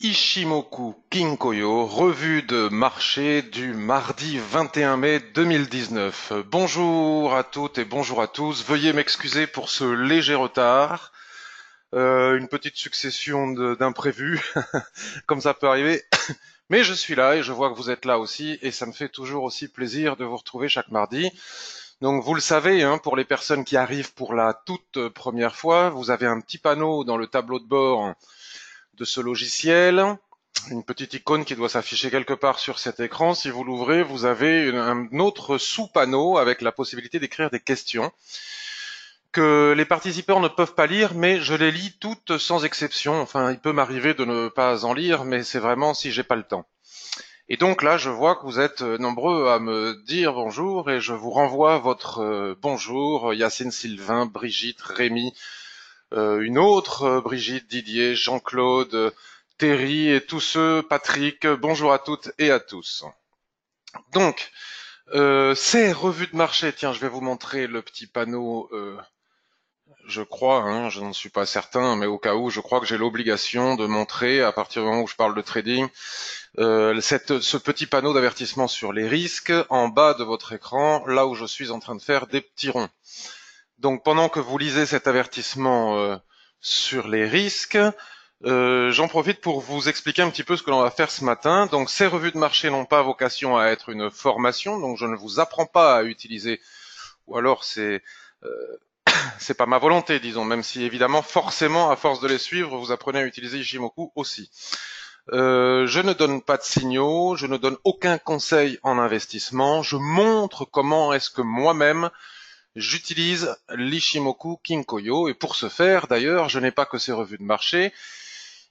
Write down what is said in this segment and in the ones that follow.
Ishimoku Kinkoyo, revue de marché du mardi 21 mai 2019. Bonjour à toutes et bonjour à tous. Veuillez m'excuser pour ce léger retard. Euh, une petite succession d'imprévus, comme ça peut arriver. Mais je suis là et je vois que vous êtes là aussi et ça me fait toujours aussi plaisir de vous retrouver chaque mardi. Donc vous le savez, hein, pour les personnes qui arrivent pour la toute première fois, vous avez un petit panneau dans le tableau de bord de ce logiciel. Une petite icône qui doit s'afficher quelque part sur cet écran. Si vous l'ouvrez, vous avez un autre sous-panneau avec la possibilité d'écrire des questions que les participants ne peuvent pas lire, mais je les lis toutes sans exception. Enfin, il peut m'arriver de ne pas en lire, mais c'est vraiment si j'ai pas le temps. Et donc là, je vois que vous êtes euh, nombreux à me dire bonjour et je vous renvoie votre euh, bonjour, Yacine Sylvain, Brigitte, Rémi, euh, une autre, euh, Brigitte, Didier, Jean-Claude, Terry et tous ceux, Patrick, bonjour à toutes et à tous. Donc, euh, ces revues de marché, tiens, je vais vous montrer le petit panneau, je crois, hein, je n'en suis pas certain, mais au cas où, je crois que j'ai l'obligation de montrer, à partir du moment où je parle de trading, cette, ce petit panneau d'avertissement sur les risques en bas de votre écran, là où je suis en train de faire des petits ronds. Donc pendant que vous lisez cet avertissement euh, sur les risques, euh, j'en profite pour vous expliquer un petit peu ce que l'on va faire ce matin. Donc ces revues de marché n'ont pas vocation à être une formation, donc je ne vous apprends pas à utiliser, ou alors c'est euh, pas ma volonté, disons, même si évidemment forcément à force de les suivre, vous apprenez à utiliser Ishimoku aussi. Euh, je ne donne pas de signaux, je ne donne aucun conseil en investissement, je montre comment est-ce que moi-même j'utilise l'Ishimoku Kinkoyo et pour ce faire, d'ailleurs, je n'ai pas que ces revues de marché.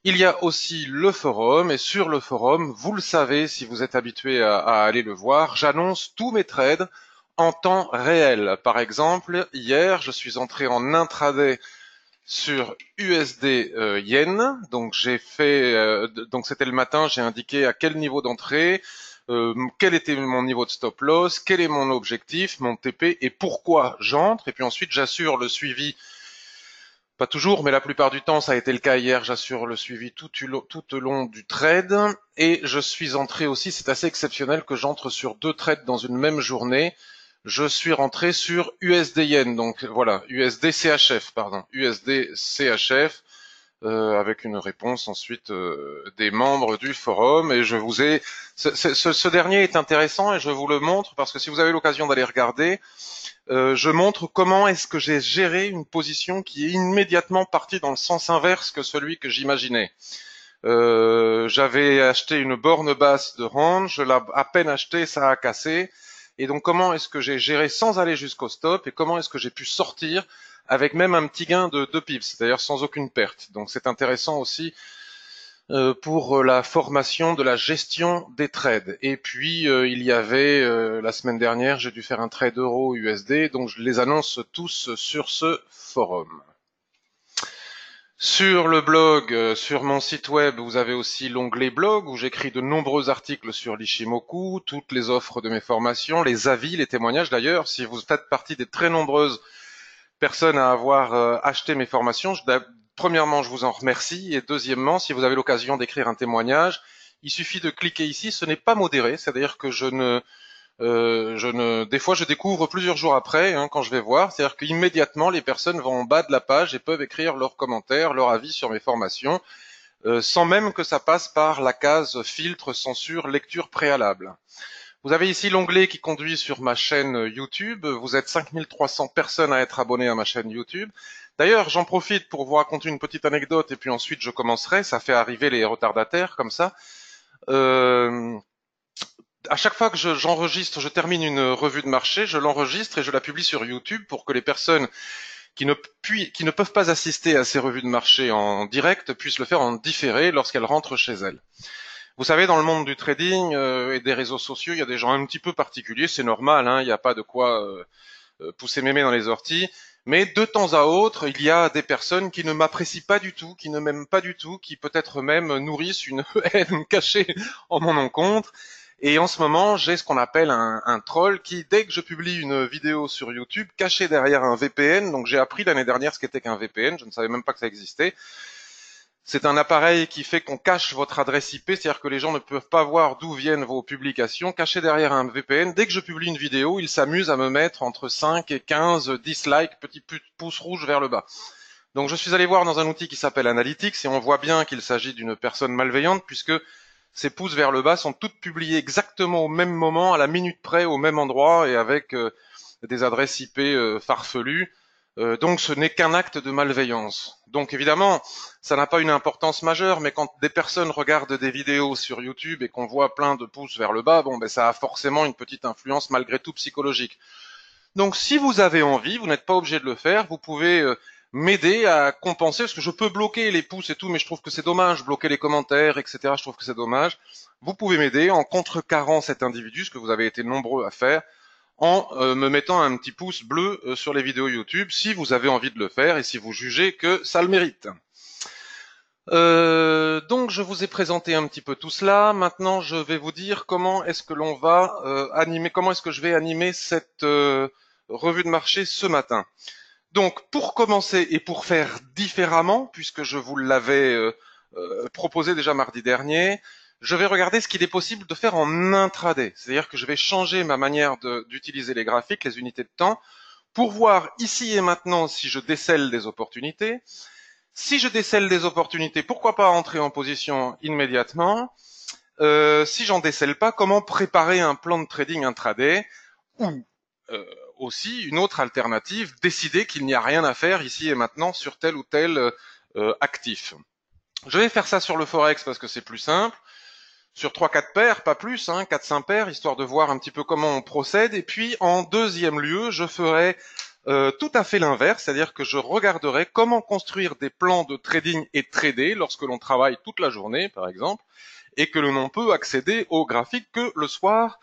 Il y a aussi le forum et sur le forum, vous le savez si vous êtes habitué à, aller le voir, j'annonce tous mes trades en temps réel. Par exemple, hier, je suis entré en intraday sur USD euh, Yen. Donc j'ai fait, euh, donc c'était le matin, j'ai indiqué à quel niveau d'entrée, euh, quel était mon niveau de stop loss, quel est mon objectif, mon TP et pourquoi j'entre. Et puis ensuite, j'assure le suivi. Pas toujours, mais la plupart du temps, ça a été le cas hier. J'assure le suivi tout, tout au long du trade. Et je suis entré aussi, c'est assez exceptionnel que j'entre sur deux trades dans une même journée je suis rentré sur USD donc voilà, USD CHF, pardon, USD CHF. Euh, avec une réponse ensuite euh, des membres du forum. Et je vous ai, ce, ce, ce, dernier est intéressant et je vous le montre parce que si vous avez l'occasion d'aller regarder, euh, je montre comment est-ce que j'ai géré une position qui est immédiatement partie dans le sens inverse que celui que j'imaginais. Euh, j'avais acheté une borne basse de range, je l'ai à peine acheté, ça a cassé. Et donc comment est-ce que j'ai géré sans aller jusqu'au stop et comment est-ce que j'ai pu sortir avec même un petit gain de 2 pips, d'ailleurs sans aucune perte. Donc c'est intéressant aussi euh, pour euh, la formation de la gestion des trades. Et puis euh, il y avait la semaine dernière, j'ai dû faire un trade euro USD, donc je les annonce tous sur ce forum. Sur le blog, sur mon site web, vous avez aussi l'onglet blog où j'écris de nombreux articles sur l'Ishimoku, toutes les offres de mes formations, les avis, les témoignages d'ailleurs. Si vous faites partie des très nombreuses Personne à avoir euh, acheté mes formations. premièrement, je vous en remercie. Et deuxièmement, si vous avez l'occasion d'écrire un témoignage, il suffit de cliquer ici. Ce n'est pas modéré, c'est-à-dire que je ne, euh, je des fois, je découvre plusieurs jours après hein, quand je vais voir. C'est-à-dire qu'immédiatement, les personnes vont en bas de la page et peuvent écrire leurs commentaires, leur avis sur mes formations, euh, sans même que ça passe par la case filtre, censure, lecture préalable. Vous avez ici l'onglet qui conduit sur ma chaîne YouTube. Vous êtes 5300 personnes à être abonnées à ma chaîne YouTube. D'ailleurs, j'en profite pour vous raconter une petite anecdote et puis ensuite je commencerai. Ça fait arriver les retardataires comme ça. Euh, à chaque fois que j'enregistre, je, termine une revue de marché, je l'enregistre et je la publie sur YouTube pour que les personnes qui ne, qui ne peuvent pas assister à ces revues de marché en direct puissent le faire en différé lorsqu'elles rentrent chez elles. Vous savez, dans le monde du trading euh, et des réseaux sociaux, il y a des gens un petit peu particuliers, c'est normal, hein, il n'y a pas de quoi pousser euh, euh, pousser mémé dans les orties. Mais de temps à autre, il y a des personnes qui ne m'apprécient pas du tout, qui ne m'aiment pas du tout, qui peut-être même nourrissent une haine cachée en mon encontre. Et en ce moment, j'ai ce qu'on appelle un, un, troll qui, dès que je publie une vidéo sur YouTube, caché derrière un VPN, donc j'ai appris l'année dernière ce qu'était qu'un VPN, je ne savais même pas que ça existait, c'est un appareil qui fait qu'on cache votre adresse IP, c'est-à-dire que les gens ne peuvent pas voir d'où viennent vos publications. cachées derrière un VPN, dès que je publie une vidéo, ils s'amusent à me mettre entre 5 et 15 dislikes, petits pouces rouges vers le bas. Donc je suis allé voir dans un outil qui s'appelle Analytics et on voit bien qu'il s'agit d'une personne malveillante puisque ces pouces vers le bas sont toutes publiées exactement au même moment, à la minute près, au même endroit et avec euh, des adresses IP euh, farfelues. Euh, donc ce n'est qu'un acte de malveillance. Donc évidemment, ça n'a pas une importance majeure, mais quand des personnes regardent des vidéos sur YouTube et qu'on voit plein de pouces vers le bas, bon ben ça a forcément une petite influence malgré tout psychologique. Donc si vous avez envie, vous n'êtes pas obligé de le faire, vous pouvez euh, m'aider à compenser, parce que je peux bloquer les pouces et tout, mais je trouve que c'est dommage, bloquer les commentaires, etc., je trouve que c'est dommage. Vous pouvez m'aider en contrecarrant cet individu, ce que vous avez été nombreux à faire, en euh, me mettant un petit pouce bleu euh, sur les vidéos YouTube si vous avez envie de le faire et si vous jugez que ça le mérite. Euh, donc je vous ai présenté un petit peu tout cela. Maintenant, je vais vous dire comment est-ce que l'on va animer, comment est-ce que je vais animer cette revue de marché ce matin. Donc pour commencer et pour faire différemment, puisque je vous l'avais proposé déjà mardi dernier, je vais regarder ce qu'il est possible de faire en intraday. C'est-à-dire que je vais changer ma manière d'utiliser les graphiques, les unités de temps, pour voir ici et maintenant si je décèle des opportunités. Si je décèle des opportunités, pourquoi pas entrer en position immédiatement euh, Si j'en décèle pas, comment préparer un plan de trading intraday Ou euh, aussi une autre alternative, décider qu'il n'y a rien à faire ici et maintenant sur tel ou tel euh, actif. Je vais faire ça sur le forex parce que c'est plus simple sur 3-4 paires, pas plus, hein, 4-5 paires, histoire de voir un petit peu comment on procède. Et puis en deuxième lieu, je ferai euh, tout à fait l'inverse, c'est-à-dire que je regarderai comment construire des plans de trading et trader lorsque l'on travaille toute la journée, par exemple, et que l'on peut accéder aux graphiques que le soir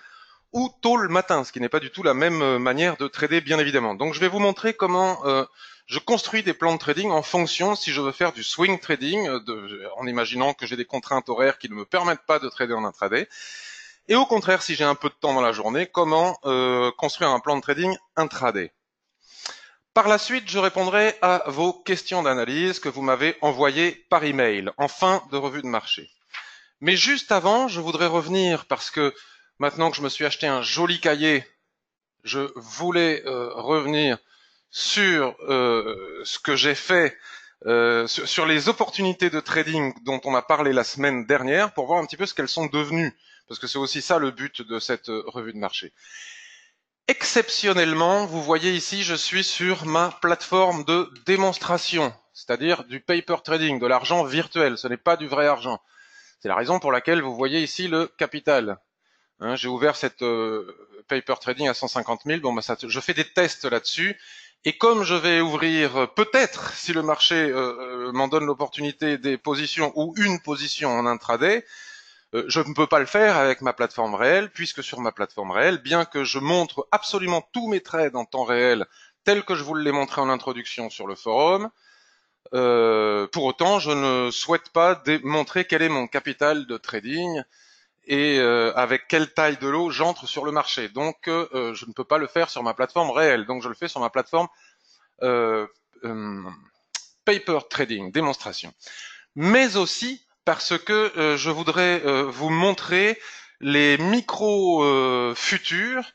ou tôt le matin, ce qui n'est pas du tout la même euh, manière de trader bien évidemment. Donc je vais vous montrer comment euh, je construis des plans de trading en fonction si je veux faire du swing trading, euh, en imaginant que j'ai des contraintes horaires qui ne me permettent pas de trader en intraday. Et au contraire, si j'ai un peu de temps dans la journée, comment construire un plan de trading intraday. Par la suite, je répondrai à vos questions d'analyse que vous m'avez envoyées par email en fin de revue de marché. Mais juste avant, je voudrais revenir parce que Maintenant que je me suis acheté un joli cahier, je voulais euh, revenir sur euh, ce que j'ai fait, euh, sur, les opportunités de trading dont on a parlé la semaine dernière, pour voir un petit peu ce qu'elles sont devenues, parce que c'est aussi ça le but de cette revue de marché. Exceptionnellement, vous voyez ici, je suis sur ma plateforme de démonstration, c'est-à-dire du paper trading, de l'argent virtuel, ce n'est pas du vrai argent. C'est la raison pour laquelle vous voyez ici le capital, Hein, j'ai ouvert cette euh, paper trading à 150 000. Bon, bah, je fais des tests là-dessus. Et comme je vais ouvrir euh, peut-être, si le marché euh, m'en donne l'opportunité, des positions ou une position en intraday, je ne peux pas le faire avec ma plateforme réelle, puisque sur ma plateforme réelle, bien que je montre absolument tous mes trades en temps réel, tel que je vous l'ai montré en introduction sur le forum, pour autant, je ne souhaite pas montrer quel est mon capital de trading et euh, avec quelle taille de lot j'entre sur le marché. Donc euh, euh, je ne peux pas le faire sur ma plateforme réelle, donc je le fais sur ma plateforme paper trading, démonstration. Mais aussi parce que je voudrais vous montrer les micro futurs.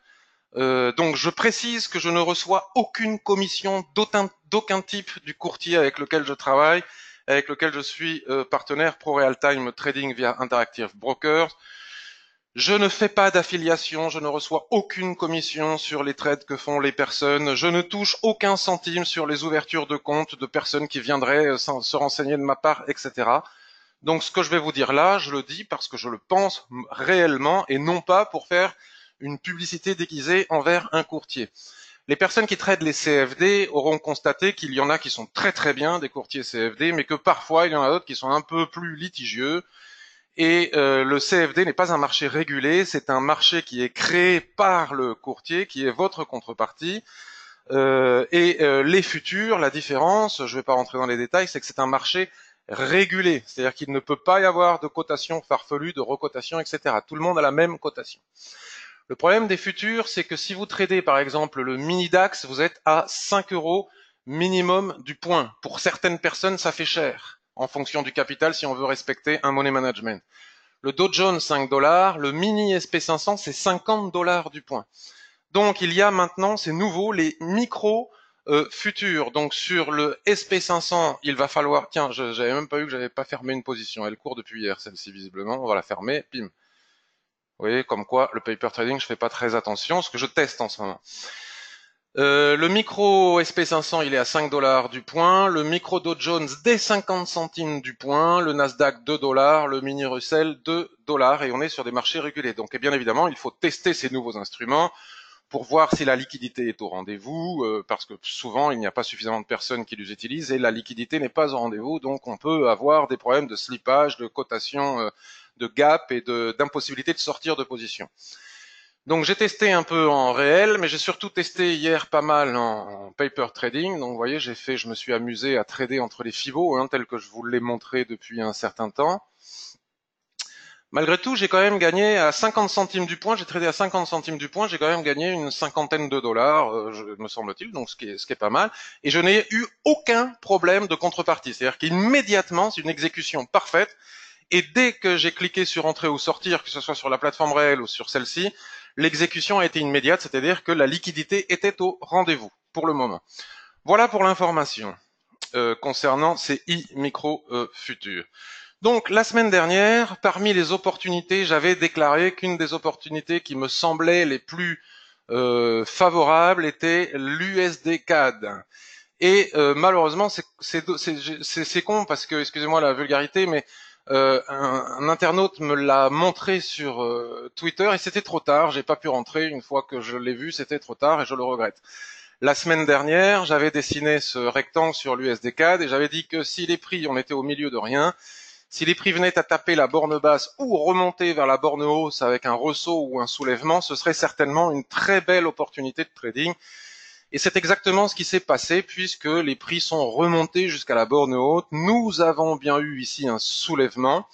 donc je précise que je ne reçois aucune commission d'aucun type du courtier avec lequel je travaille avec lequel je suis euh, partenaire pro real time trading via Interactive Brokers. Je ne fais pas d'affiliation, je ne reçois aucune commission sur les trades que font les personnes, je ne touche aucun centime sur les ouvertures de comptes de personnes qui viendraient euh, se renseigner de ma part, etc. Donc ce que je vais vous dire là, je le dis parce que je le pense réellement et non pas pour faire une publicité déguisée envers un courtier les personnes qui traitent les CFD auront constaté qu'il y en a qui sont très très bien des courtiers CFD, mais que parfois il y en a d'autres qui sont un peu plus litigieux. Et euh, le CFD n'est pas un marché régulé, c'est un marché qui est créé par le courtier, qui est votre contrepartie. Euh, et euh, les futurs, la différence, je ne vais pas rentrer dans les détails, c'est que c'est un marché régulé, c'est-à-dire qu'il ne peut pas y avoir de cotation farfelue, de recotation, etc. Tout le monde a la même cotation. Le problème des futurs, c'est que si vous tradez par exemple le mini DAX, vous êtes à 5 euros minimum du point. Pour certaines personnes, ça fait cher en fonction du capital si on veut respecter un money management. Le Dow Jones 5 dollars, le mini SP500 c'est 50 dollars du point. Donc il y a maintenant, c'est nouveau, les micro euh, futurs. Donc sur le SP500, il va falloir, tiens, j'avais même pas vu que j'avais pas fermé une position. Elle court depuis hier celle-ci visiblement, on va la fermer, pim. Vous voyez, comme quoi le paper trading, je fais pas très attention, ce que je teste en ce moment. Euh, le micro SP500, il est à 5 dollars du point. Le micro Dow Jones, dès 50 centimes du point. Le Nasdaq, 2 dollars. Le mini Russell, 2 dollars. Et on est sur des marchés régulés. Donc, eh bien évidemment, il faut tester ces nouveaux instruments pour voir si la liquidité est au rendez-vous, euh, parce que souvent, il n'y a pas suffisamment de personnes qui les utilisent et la liquidité n'est pas au rendez-vous. Donc, on peut avoir des problèmes de slippage, de cotation euh, de gap et d'impossibilité de, sortir de position. Donc j'ai testé un peu en réel, mais j'ai surtout testé hier pas mal en, paper trading. Donc vous voyez, j'ai fait, je me suis amusé à trader entre les fibos, hein, tel que je vous l'ai montré depuis un certain temps. Malgré tout, j'ai quand même gagné à 50 centimes du point, j'ai tradé à 50 centimes du point, j'ai quand même gagné une cinquantaine de dollars, euh, me semble-t-il, donc ce qui, est, ce qui est pas mal. Et je n'ai eu aucun problème de contrepartie. C'est-à-dire qu'immédiatement, c'est une exécution parfaite. Et dès que j'ai cliqué sur entrer ou sortir, que ce soit sur la plateforme réelle ou sur celle-ci, l'exécution a été immédiate, c'est-à-dire que la liquidité était au rendez-vous pour le moment. Voilà pour l'information euh, concernant ces e-micro euh, futurs. Donc la semaine dernière, parmi les opportunités, j'avais déclaré qu'une des opportunités qui me semblait les plus euh, favorables était l'USD CAD. Et malheureusement, c'est con parce que, excusez-moi la vulgarité, mais euh, un, internaute me l'a montré sur euh, Twitter et c'était trop tard. J'ai pas pu rentrer. Une fois que je l'ai vu, c'était trop tard et je le regrette. La semaine dernière, j'avais dessiné ce rectangle sur CAD et j'avais dit que si les prix, on était au milieu de rien, si les prix venaient à taper la borne basse ou remonter vers la borne hausse avec un ressaut ou un soulèvement, ce serait certainement une très belle opportunité de trading et c'est exactement ce qui s'est passé puisque les prix sont remontés jusqu'à la borne haute. Nous avons bien eu ici un soulèvement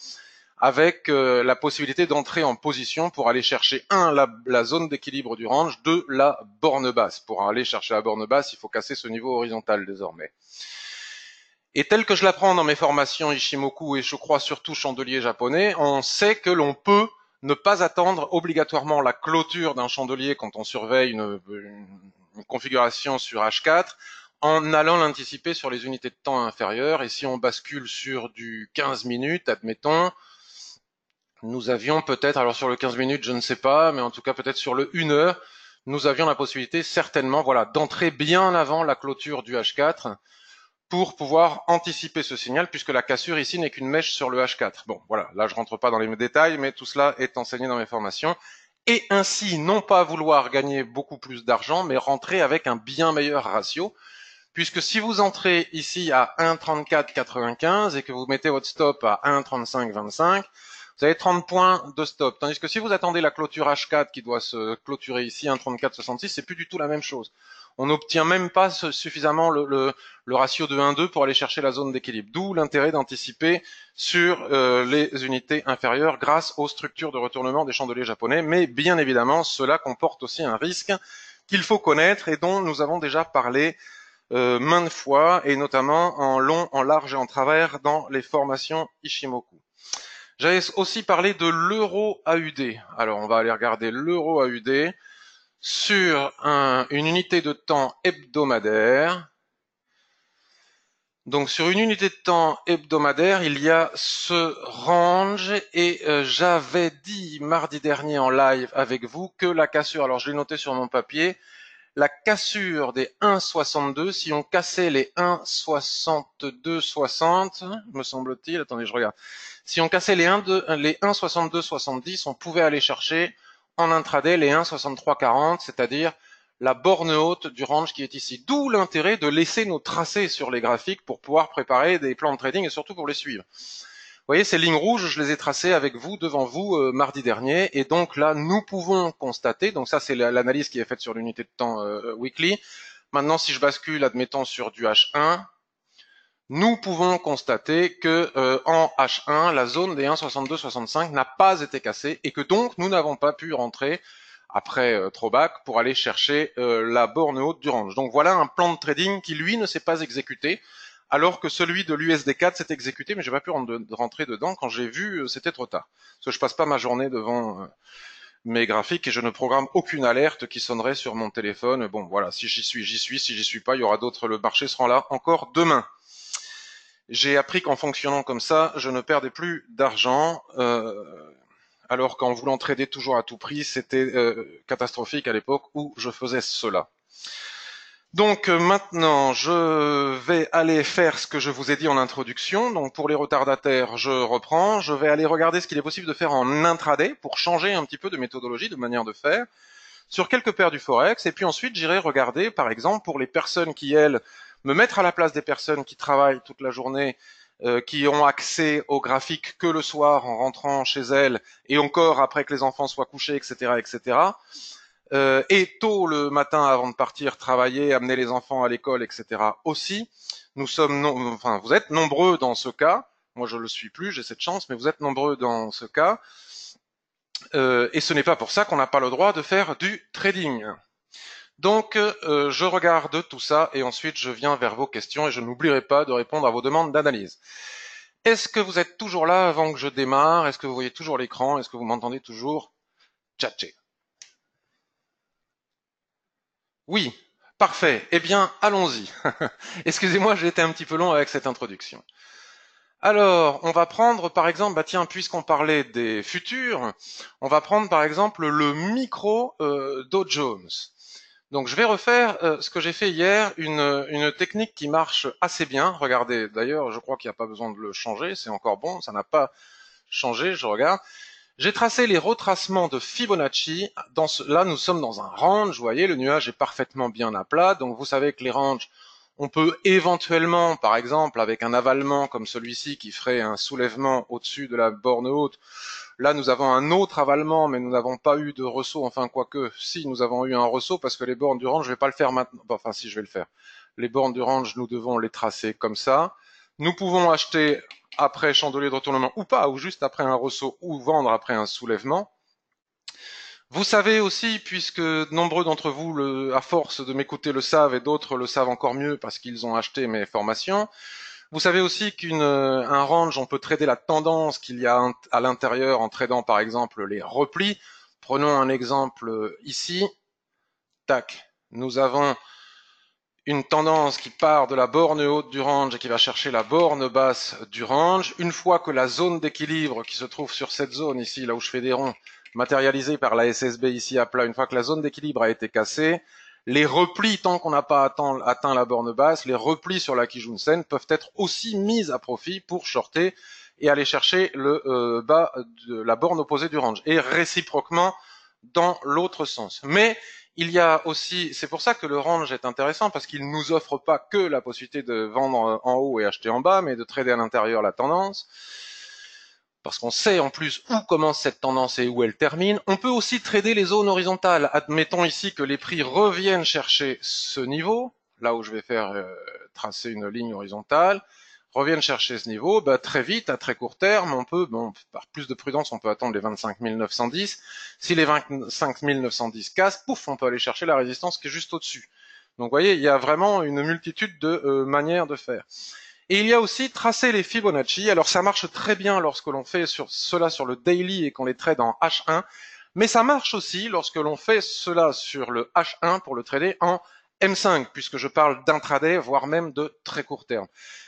avec euh, la possibilité d'entrer en position pour aller chercher, un, la, zone d'équilibre du range, deux, la borne basse. Pour aller chercher la borne basse, il faut casser ce niveau horizontal désormais. Et tel que je l'apprends dans mes formations Ishimoku et je crois surtout chandelier japonais, on sait que l'on peut ne pas attendre obligatoirement la clôture d'un chandelier quand on surveille une, configuration sur H4 en allant l'anticiper sur les unités de temps inférieures. Et si on bascule sur du 15 minutes, admettons, nous avions peut-être, alors sur le 15 minutes, je ne sais pas, mais en tout cas peut-être sur le 1 heure, nous avions la possibilité certainement voilà, d'entrer bien avant la clôture du H4 pour pouvoir anticiper ce signal, puisque la cassure ici n'est qu'une mèche sur le H4. Bon, voilà, là je rentre pas dans les détails, mais tout cela est enseigné dans mes formations et ainsi non pas vouloir gagner beaucoup plus d'argent, mais rentrer avec un bien meilleur ratio. Puisque si vous entrez ici à 1,34,95 et que vous mettez votre stop à 1,35,25, vous avez 30 points de stop. Tandis que si vous attendez la clôture H4 qui doit se clôturer ici, 1,34,66, c'est plus du tout la même chose on n'obtient même pas suffisamment le, ratio de 1-2 pour aller chercher la zone d'équilibre. D'où l'intérêt d'anticiper sur euh, les unités inférieures grâce aux structures de retournement des chandeliers japonais. Mais bien évidemment, cela comporte aussi un risque qu'il faut connaître et dont nous avons déjà parlé euh, maintes fois, et notamment en long, en large et en travers dans les formations Ishimoku. J'avais aussi parlé de l'euro AUD. Alors on va aller regarder l'euro AUD sur un, une unité de temps hebdomadaire. Donc sur une unité de temps hebdomadaire, il y a ce range et euh, j'avais dit mardi dernier en live avec vous que la cassure, alors je l'ai noté sur mon papier, la cassure des 1,62, si on cassait les 1,62,60, me semble-t-il, attendez je regarde, si on cassait les 1,62,70, les on pouvait aller chercher en intraday les 1,6340, c'est-à-dire la borne haute du range qui est ici. D'où l'intérêt de laisser nos tracés sur les graphiques pour pouvoir préparer des plans de trading et surtout pour les suivre. Vous voyez, ces lignes rouges, je les ai tracées avec vous, devant vous, euh, mardi dernier. Et donc là, nous pouvons constater, donc ça c'est l'analyse qui est faite sur l'unité de temps euh, weekly. Maintenant, si je bascule, admettons, sur du H1, nous pouvons constater que euh, en H1, la zone des 1.6265 n'a pas été cassée et que donc nous n'avons pas pu rentrer après euh, Trobac pour aller chercher euh, la borne haute du range. Donc voilà un plan de trading qui lui ne s'est pas exécuté alors que celui de l'USD4 s'est exécuté mais j'ai pas pu rentrer dedans quand j'ai vu euh, c'était trop tard. Parce que je passe pas ma journée devant mes graphiques et je ne programme aucune alerte qui sonnerait sur mon téléphone. Bon voilà, si j'y suis, j'y suis, si j'y suis pas, il y aura d'autres le marché sera là encore demain j'ai appris qu'en fonctionnant comme ça, je ne perdais plus d'argent, euh, alors qu'en voulant trader toujours à tout prix, c'était euh, catastrophique à l'époque où je faisais cela. Donc euh, maintenant, je vais aller faire ce que je vous ai dit en introduction. Donc pour les retardataires, je reprends. Je vais aller regarder ce qu'il est possible de faire en intraday pour changer un petit peu de méthodologie, de manière de faire sur quelques paires du forex. Et puis ensuite, j'irai regarder, par exemple, pour les personnes qui elles me mettre à la place des personnes qui travaillent toute la journée, euh, qui ont accès aux graphiques que le soir en rentrant chez elles et encore après que les enfants soient couchés, etc., etc. Euh, et tôt le matin avant de partir travailler, amener les enfants à l'école, etc. Aussi, nous sommes, enfin, vous êtes nombreux dans ce cas. Moi, je le suis plus, j'ai cette chance, mais vous êtes nombreux dans ce cas. Euh, et ce n'est pas pour ça qu'on n'a pas le droit de faire du trading. Donc, euh, je regarde tout ça et ensuite je viens vers vos questions et je n'oublierai pas de répondre à vos demandes d'analyse. Est-ce que vous êtes toujours là avant que je démarre Est-ce que vous voyez toujours l'écran Est-ce que vous m'entendez toujours Tchatché. Oui, parfait. Eh bien, allons-y. Excusez-moi, j'ai été un petit peu long avec cette introduction. Alors, on va prendre par exemple, bah tiens, puisqu'on parlait des futurs, on va prendre par exemple le micro euh, Jones. Donc je vais refaire euh, ce que j'ai fait hier, une, technique qui marche assez bien. Regardez, d'ailleurs, je crois qu'il n'y a pas besoin de le changer, c'est encore bon, ça n'a pas changé, je regarde. J'ai tracé les retracements de Fibonacci. Dans là, nous sommes dans un range, vous voyez, le nuage est parfaitement bien à plat, donc vous savez que les ranges, on peut éventuellement, par exemple, avec un avalement comme celui-ci qui ferait un soulèvement au-dessus de la borne haute, Là, nous avons un autre avalement, mais nous n'avons pas eu de ressaut. Enfin, quoique, si, nous avons eu un ressaut parce que les bornes du range, je vais pas le faire maintenant. Enfin, si, je vais le faire. Les bornes du range, nous devons les tracer comme ça. Nous pouvons acheter après chandelier de retournement ou pas, ou juste après un ressaut, ou vendre après un soulèvement. Vous savez aussi, puisque nombreux d'entre vous, à force de m'écouter, le savent, et d'autres le savent encore mieux parce qu'ils ont acheté mes formations, vous savez aussi qu'un euh, range, on peut trader la tendance qu'il y a à l'intérieur en tradant par exemple les replis. Prenons un exemple euh, ici. Tac, nous avons une tendance qui part de la borne haute du range et qui va chercher la borne basse du range. Une fois que la zone d'équilibre qui se trouve sur cette zone ici, là où je fais des ronds, matérialisée par la SSB ici à plat, une fois que la zone d'équilibre a été cassée, les replis, tant qu'on n'a pas atteint, la borne basse, les replis sur la Kijunsen peuvent être aussi mis à profit pour shorter et aller chercher le euh, bas de la borne opposée du range. Et réciproquement, dans l'autre sens. Mais il y a aussi, c'est pour ça que le range est intéressant parce qu'il ne nous offre pas que la possibilité de vendre en haut et acheter en bas, mais de trader à l'intérieur la tendance parce qu'on sait en plus où commence cette tendance et où elle termine. On peut aussi trader les zones horizontales. Admettons ici que les prix reviennent chercher ce niveau, là où je vais faire euh, tracer une ligne horizontale, reviennent chercher ce niveau, bah, très vite, à très court terme, on peut, bon, par plus de prudence, on peut attendre les 25 910. Si les 25 910 cassent, pouf, on peut aller chercher la résistance qui est juste au-dessus. Donc vous voyez, il y a vraiment une multitude de euh, manières de faire. Et il y a aussi tracer les Fibonacci. Alors ça marche très bien lorsque l'on fait sur cela sur le daily et qu'on les trade en H1, mais ça marche aussi lorsque l'on fait cela sur le H1 pour le trader en M5, puisque je parle d'intraday, voire même de très court terme.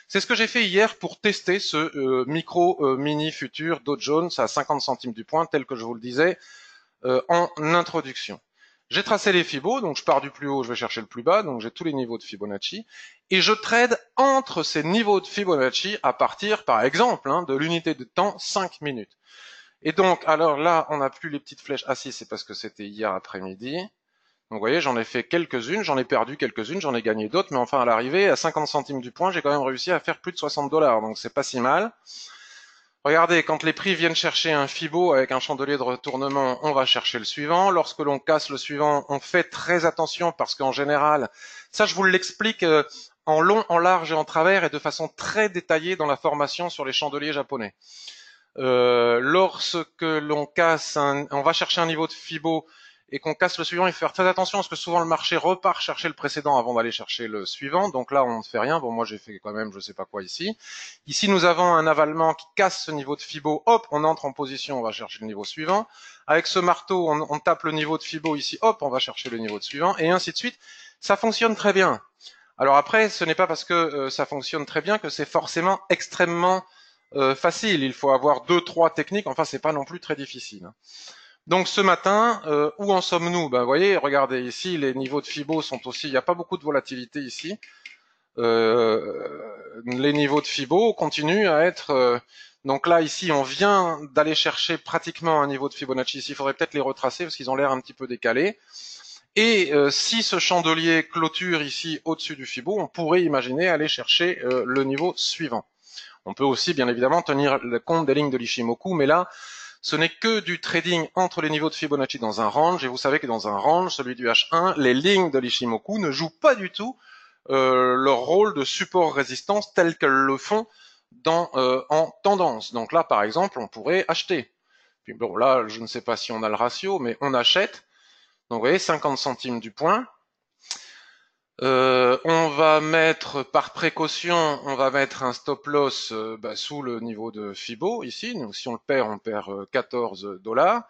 C'est ce que j'ai fait hier pour tester ce euh, micro euh, mini futur Dow Jones à 50 centimes du point, tel que je vous le disais euh, en introduction. J'ai tracé les fibos, donc je pars du plus haut, je vais chercher le plus bas, donc j'ai tous les niveaux de Fibonacci, et je trade entre ces niveaux de Fibonacci à partir, par exemple, hein, de l'unité de temps 5 minutes. Et donc, alors là, on n'a plus les petites flèches Ah si, c'est parce que c'était hier après-midi. Donc vous voyez, j'en ai fait quelques-unes, j'en ai perdu quelques-unes, j'en ai gagné d'autres, mais enfin à l'arrivée, à 50 centimes du point, j'ai quand même réussi à faire plus de 60 dollars, donc c'est pas si mal. Regardez, quand les prix viennent chercher un FIBO avec un chandelier de retournement, on va chercher le suivant. Lorsque l'on casse le suivant, on fait très attention parce qu'en général, ça je vous l'explique euh, en long, en large et en travers et de façon très détaillée dans la formation sur les chandeliers japonais. Euh, lorsque l'on casse, un, on va chercher un niveau de FIBO et qu'on casse le suivant il faut faire très attention parce que souvent le marché repart chercher le précédent avant d'aller chercher le suivant. Donc là, on ne fait rien. Bon, moi j'ai fait quand même je sais pas quoi ici. Ici, nous avons un avalement qui casse ce niveau de Fibo. Hop, on entre en position, on va chercher le niveau suivant. Avec ce marteau, on, tape le niveau de Fibo ici. Hop, on va chercher le niveau de suivant et ainsi de suite. Ça fonctionne très bien. Alors après, ce n'est pas parce que euh, ça fonctionne très bien que c'est forcément extrêmement euh, facile. Il faut avoir deux, trois techniques. Enfin, c'est pas non plus très difficile. Donc ce matin, euh, où en sommes-nous ben, Vous voyez, regardez ici, les niveaux de FIBO sont aussi... Il n'y a pas beaucoup de volatilité ici. Euh, les niveaux de FIBO continuent à être... Euh, donc là, ici, on vient d'aller chercher pratiquement un niveau de Fibonacci. Ici, il faudrait peut-être les retracer parce qu'ils ont l'air un petit peu décalés. Et si ce chandelier clôture ici au-dessus du Fibo, on pourrait imaginer aller chercher le niveau suivant. On peut aussi bien évidemment tenir compte des lignes de l'Ishimoku, mais là, ce n'est que du trading entre les niveaux de Fibonacci dans un range, et vous savez que dans un range, celui du H1, les lignes de l'Ishimoku ne jouent pas du tout euh, leur rôle de support-résistance tel qu'elles le font euh, en tendance. Donc là, par exemple, on pourrait acheter. Puis bon, là, je ne sais pas si on a le ratio, mais on achète. Donc vous voyez, 50 centimes du point, euh, on va mettre par précaution, on va mettre un stop loss euh, bah, sous le niveau de FIBO ici. Donc si on le perd, on perd 14 euh, dollars.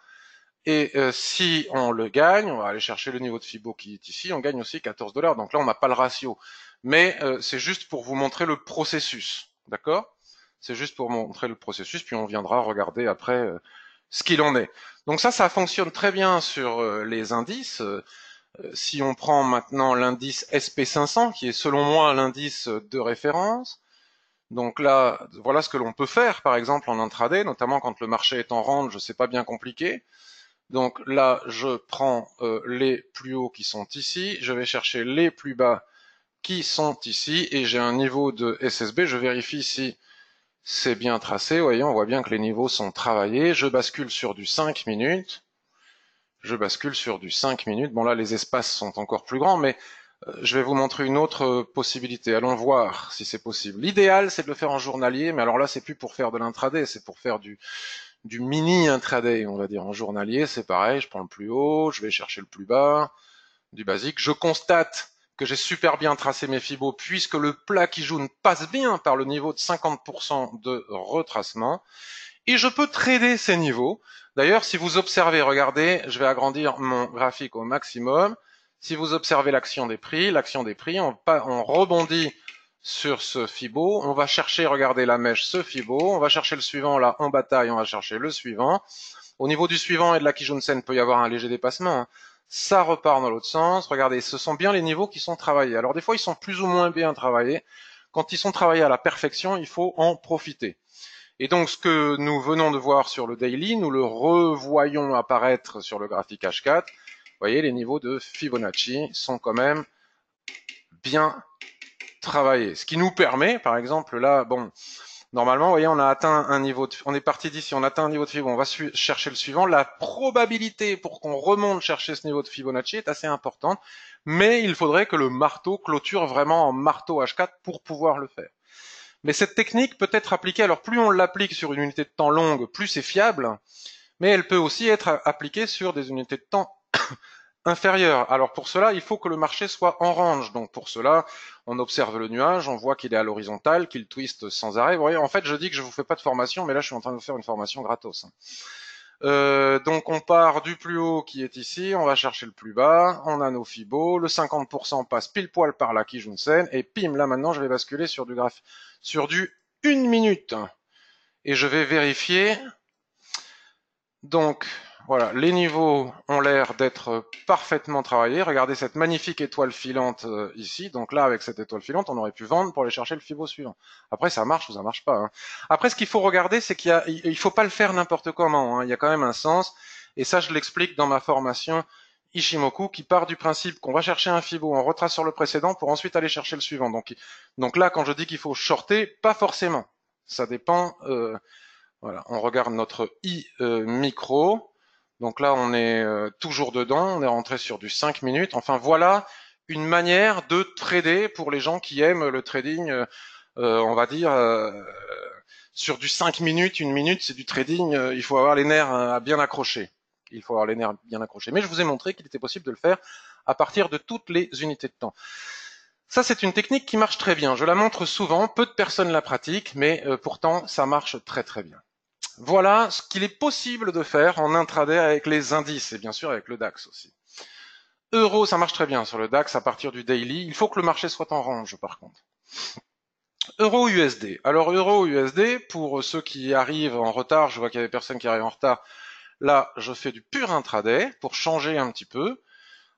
Et si on le gagne, on va aller chercher le niveau de FIBO qui est ici, on gagne aussi 14 dollars. Donc là, on n'a pas le ratio. Mais c'est juste pour vous montrer le processus. D'accord C'est juste pour montrer le processus, puis on viendra regarder après ce qu'il en est. Donc ça, ça fonctionne très bien sur les indices. Euh, si on prend maintenant l'indice SP500, qui est selon moi l'indice de référence, donc là, voilà ce que l'on peut faire, par exemple, en intraday, notamment quand le marché est en ne sais pas bien compliqué. Donc là, je prends euh, les plus hauts qui sont ici, je vais chercher les plus bas qui sont ici, et j'ai un niveau de SSB, je vérifie si c'est bien tracé, voyez, on voit bien que les niveaux sont travaillés, je bascule sur du 5 minutes, je bascule sur du 5 minutes. Bon là, les espaces sont encore plus grands, mais euh, je vais vous montrer une autre euh, possibilité. Allons voir si c'est possible. L'idéal, c'est de le faire en journalier, mais alors là, c'est plus pour faire de l'intraday, c'est pour faire du, du mini intraday, on va dire. En journalier, c'est pareil, je prends le plus haut, je vais chercher le plus bas, du basique. Je constate que j'ai super bien tracé mes fibos, puisque le plat qui ne passe bien par le niveau de 50% de retracement et je peux trader ces niveaux. D'ailleurs, si vous observez, regardez, je vais agrandir mon graphique au maximum. Si vous observez l'action des prix, l'action des prix, on, rebondit sur ce Fibo, on va chercher, regardez la mèche, ce Fibo, on va chercher le suivant, là, en bataille, on va chercher le suivant. Au niveau du suivant et de la Kijunsen, peut y avoir un léger dépassement. Hein. Ça repart dans l'autre sens. Regardez, ce sont bien les niveaux qui sont travaillés. Alors des fois, ils sont plus ou moins bien travaillés. Quand ils sont travaillés à la perfection, il faut en profiter. Et donc ce que nous venons de voir sur le daily, nous le revoyons apparaître sur le graphique H4. Vous voyez, les niveaux de Fibonacci sont quand même bien travaillés. Ce qui nous permet, par exemple, là, bon, normalement, vous voyez, on a atteint un niveau, on est parti d'ici, on a atteint un niveau de Fibonacci, on va chercher le suivant. La probabilité pour qu'on remonte chercher ce niveau de Fibonacci est assez importante, mais il faudrait que le marteau clôture vraiment en marteau H4 pour pouvoir le faire. Mais cette technique peut être appliquée, alors plus on l'applique sur une unité de temps longue, plus c'est fiable, mais elle peut aussi être appliquée sur des unités de temps inférieures. Alors pour cela, il faut que le marché soit en range. Donc pour cela, on observe le nuage, on voit qu'il est à l'horizontale, qu'il twiste sans arrêt. Vous voyez, en fait, je dis que je vous fais pas de formation, mais là, je suis en train de vous faire une formation gratos. Euh, donc on part du plus haut qui est ici, on va chercher le plus bas, on a nos fibos, le 50% passe pile poil par là qui et pim, là maintenant je vais basculer sur du graphique sur du 1 minute. Et je vais vérifier. Donc, voilà, les niveaux ont l'air d'être parfaitement travaillés. Regardez cette magnifique étoile filante euh, ici. Donc là, avec cette étoile filante, on aurait pu vendre pour aller chercher le fibo suivant. Après, ça marche ou ça marche pas. Hein. Après, ce qu'il faut regarder, c'est qu'il ne faut pas le faire n'importe comment. Hein. Il y a quand même un sens. Et ça, je l'explique dans ma formation Ishimoku qui part du principe qu'on va chercher un fibo, en retrace sur le précédent pour ensuite aller chercher le suivant. Donc, donc là, quand je dis qu'il faut shorter, pas forcément. Ça dépend. Euh, voilà, on regarde notre i euh, micro. Donc là, on est euh, toujours dedans. On est rentré sur du 5 minutes. Enfin, voilà une manière de trader pour les gens qui aiment le trading. on va dire sur du 5 minutes, une minute, c'est du trading. il faut avoir les nerfs à bien accrocher il faut avoir les nerfs bien accrochés. Mais je vous ai montré qu'il était possible de le faire à partir de toutes les unités de temps. Ça, c'est une technique qui marche très bien. Je la montre souvent, peu de personnes la pratiquent, mais euh, pourtant, ça marche très très bien. Voilà ce qu'il est possible de faire en intraday avec les indices, et bien sûr avec le DAX aussi. Euro, ça marche très bien sur le DAX à partir du daily. Il faut que le marché soit en range, par contre. Euro USD. Alors Euro USD, pour ceux qui arrivent en retard, je vois qu'il y avait personne qui arrive en retard, Là, je fais du pur intraday pour changer un petit peu.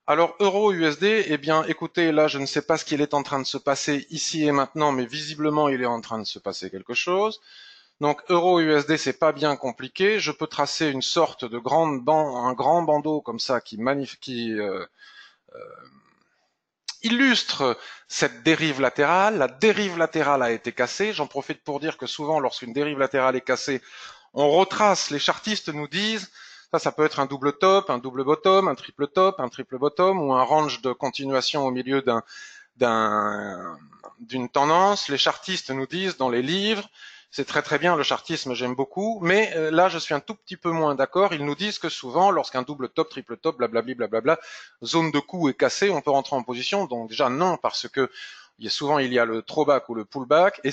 Alors euro USD, eh bien écoutez, là je ne sais pas ce qu'il est en train de se passer ici et maintenant, mais visiblement il est en train de se passer quelque chose. Donc euro USD c'est pas bien compliqué, je peux tracer une sorte de grande bande, un grand bandeau comme ça qui, qui euh, euh, illustre cette dérive latérale. La dérive latérale a été cassée, j'en profite pour dire que souvent lorsqu'une dérive latérale est cassée, on retrace, les chartistes nous disent, ça, ça peut être un double top, un double bottom, un triple top, un triple bottom, ou un range de continuation au milieu d'un d'une tendance. Les chartistes nous disent dans les livres, c'est très très bien le chartisme, j'aime beaucoup, mais euh, là je suis un tout petit peu moins d'accord. Ils nous disent que souvent, lorsqu'un double top, triple top, blablabla, blablabla, zone de coup est cassée, on peut rentrer en position. Donc déjà non, parce que il, souvent il y a le throwback ou le pullback, et